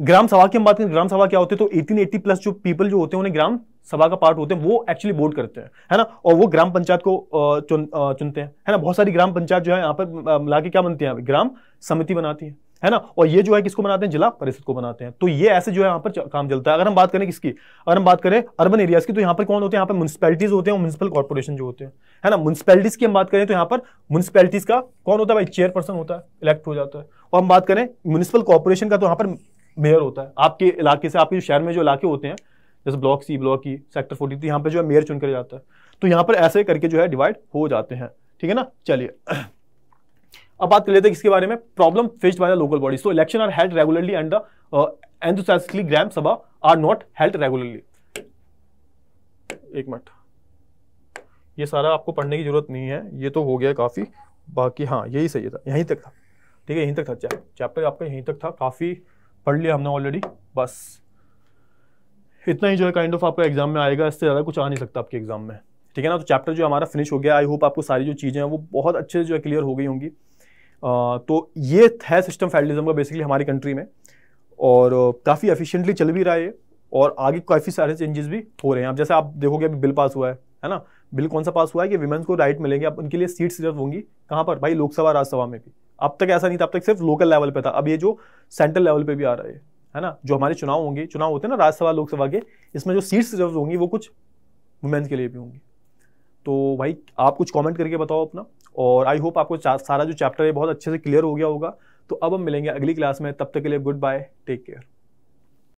ग्राम सभा की हम बात करें ग्राम सभा क्या होते हैं तो 1880 प्लस जो पीपल जो होते हैं उन्हें ग्राम सभा का पार्ट होते हैं वो एक्चुअली वोट करते हैं है ना और वो ग्राम पंचायत को चुन चुनते हैं है ना बहुत सारी ग्राम पंचायत जो है यहाँ पर ला के क्या बनती है ग्राम समिति बनाती है है ना और ये जो है किसको बनाते हैं जिला परिषद को बनाते हैं तो ये ऐसे जो है यहाँ पर काम चलता है अगर हम बात करें किसकी अगर हम बात करें अर्बन एरियाज की तो यहाँ पर कौन होते हैं यहाँ पर म्यूनसिपैलिटीज होते हैं और म्यूनसिपल कॉर्पोरेशन जो होते हैं है ना म्यूनसिपैलिटीज की हम बात करें तो यहाँ पर म्यूनसिपैलिटीज का कौन होता है भाई चेयरपर्सन होता है इलेक्ट हो जाता है और हम बात करें म्यूनसिपल कॉर्पोरेशन का तो यहाँ पर मेयर होता है आपके इलाके से आपके जो शहर में जो इलाके होते हैं जैसे ब्लॉक सी ब्लॉक की सेक्टर फोर्टी थ्री यहाँ पर जो है मेयर चुन कर जाता है तो यहाँ पर ऐसे करके जो है डिवाइड हो जाते हैं ठीक है ना चलिए अब बात कर लेते हैं किसके बारे में problem faced by the local bodies तो election are held regularly and the enthusiastically gram sabha are not held regularly एक मिनट ये सारा आपको पढ़ने की जरूरत नहीं है ये तो हो गया काफ़ी बाकी हाँ यही सही था यहीं तक था ठीक है यहीं तक था चैप्टर आपका यहीं तक था काफ़ी पढ़ लिया हमने ऑलरेडी बस इतना ही जो है काइंड ऑफ आपका एग्जाम में आएगा इससे ज़्यादा कुछ आ नहीं सकता आपके एग्जाम में ठीक है ना तो चैप्टर जो हमारा फिनिश हो गया आई होप आपको सारी जो चीज़ें हैं वो बहुत अच्छे से जो है क्लियर हो गई होंगी तो ये है सिस्टम फेडरलिज्म का बेसिकली हमारी कंट्री में और काफ़ी एफिशिएंटली चल भी रहा है ये और आगे काफ़ी सारे चेंजेस भी हो रहे हैं अब जैसे आप देखोगे अभी बिल पास हुआ है है ना बिल कौन सा पास हुआ है कि विमेंस को राइट मिलेंगे अब उनके लिए सीट्स रिजर्व होंगी कहाँ पर भाई लोकसभा राज्यसभा में भी अब तक ऐसा नहीं था अब तक सिर्फ लोकल लेवल पे था अब ये जो सेंट्रल लेवल पे भी आ रहा है है ना जो हमारे चुनाव होंगे चुनाव होते हैं ना राज्यसभा लोकसभा के इसमें जो सीट्स रिजर्व होंगी वो कुछ वुमेन्स के लिए भी होंगी तो भाई आप कुछ कॉमेंट करके बताओ अपना और आई होप आपको सारा जो चैप्टर है बहुत अच्छे से क्लियर हो गया होगा तो अब हम मिलेंगे अगली क्लास में तब तक के लिए गुड बाय टेक केयर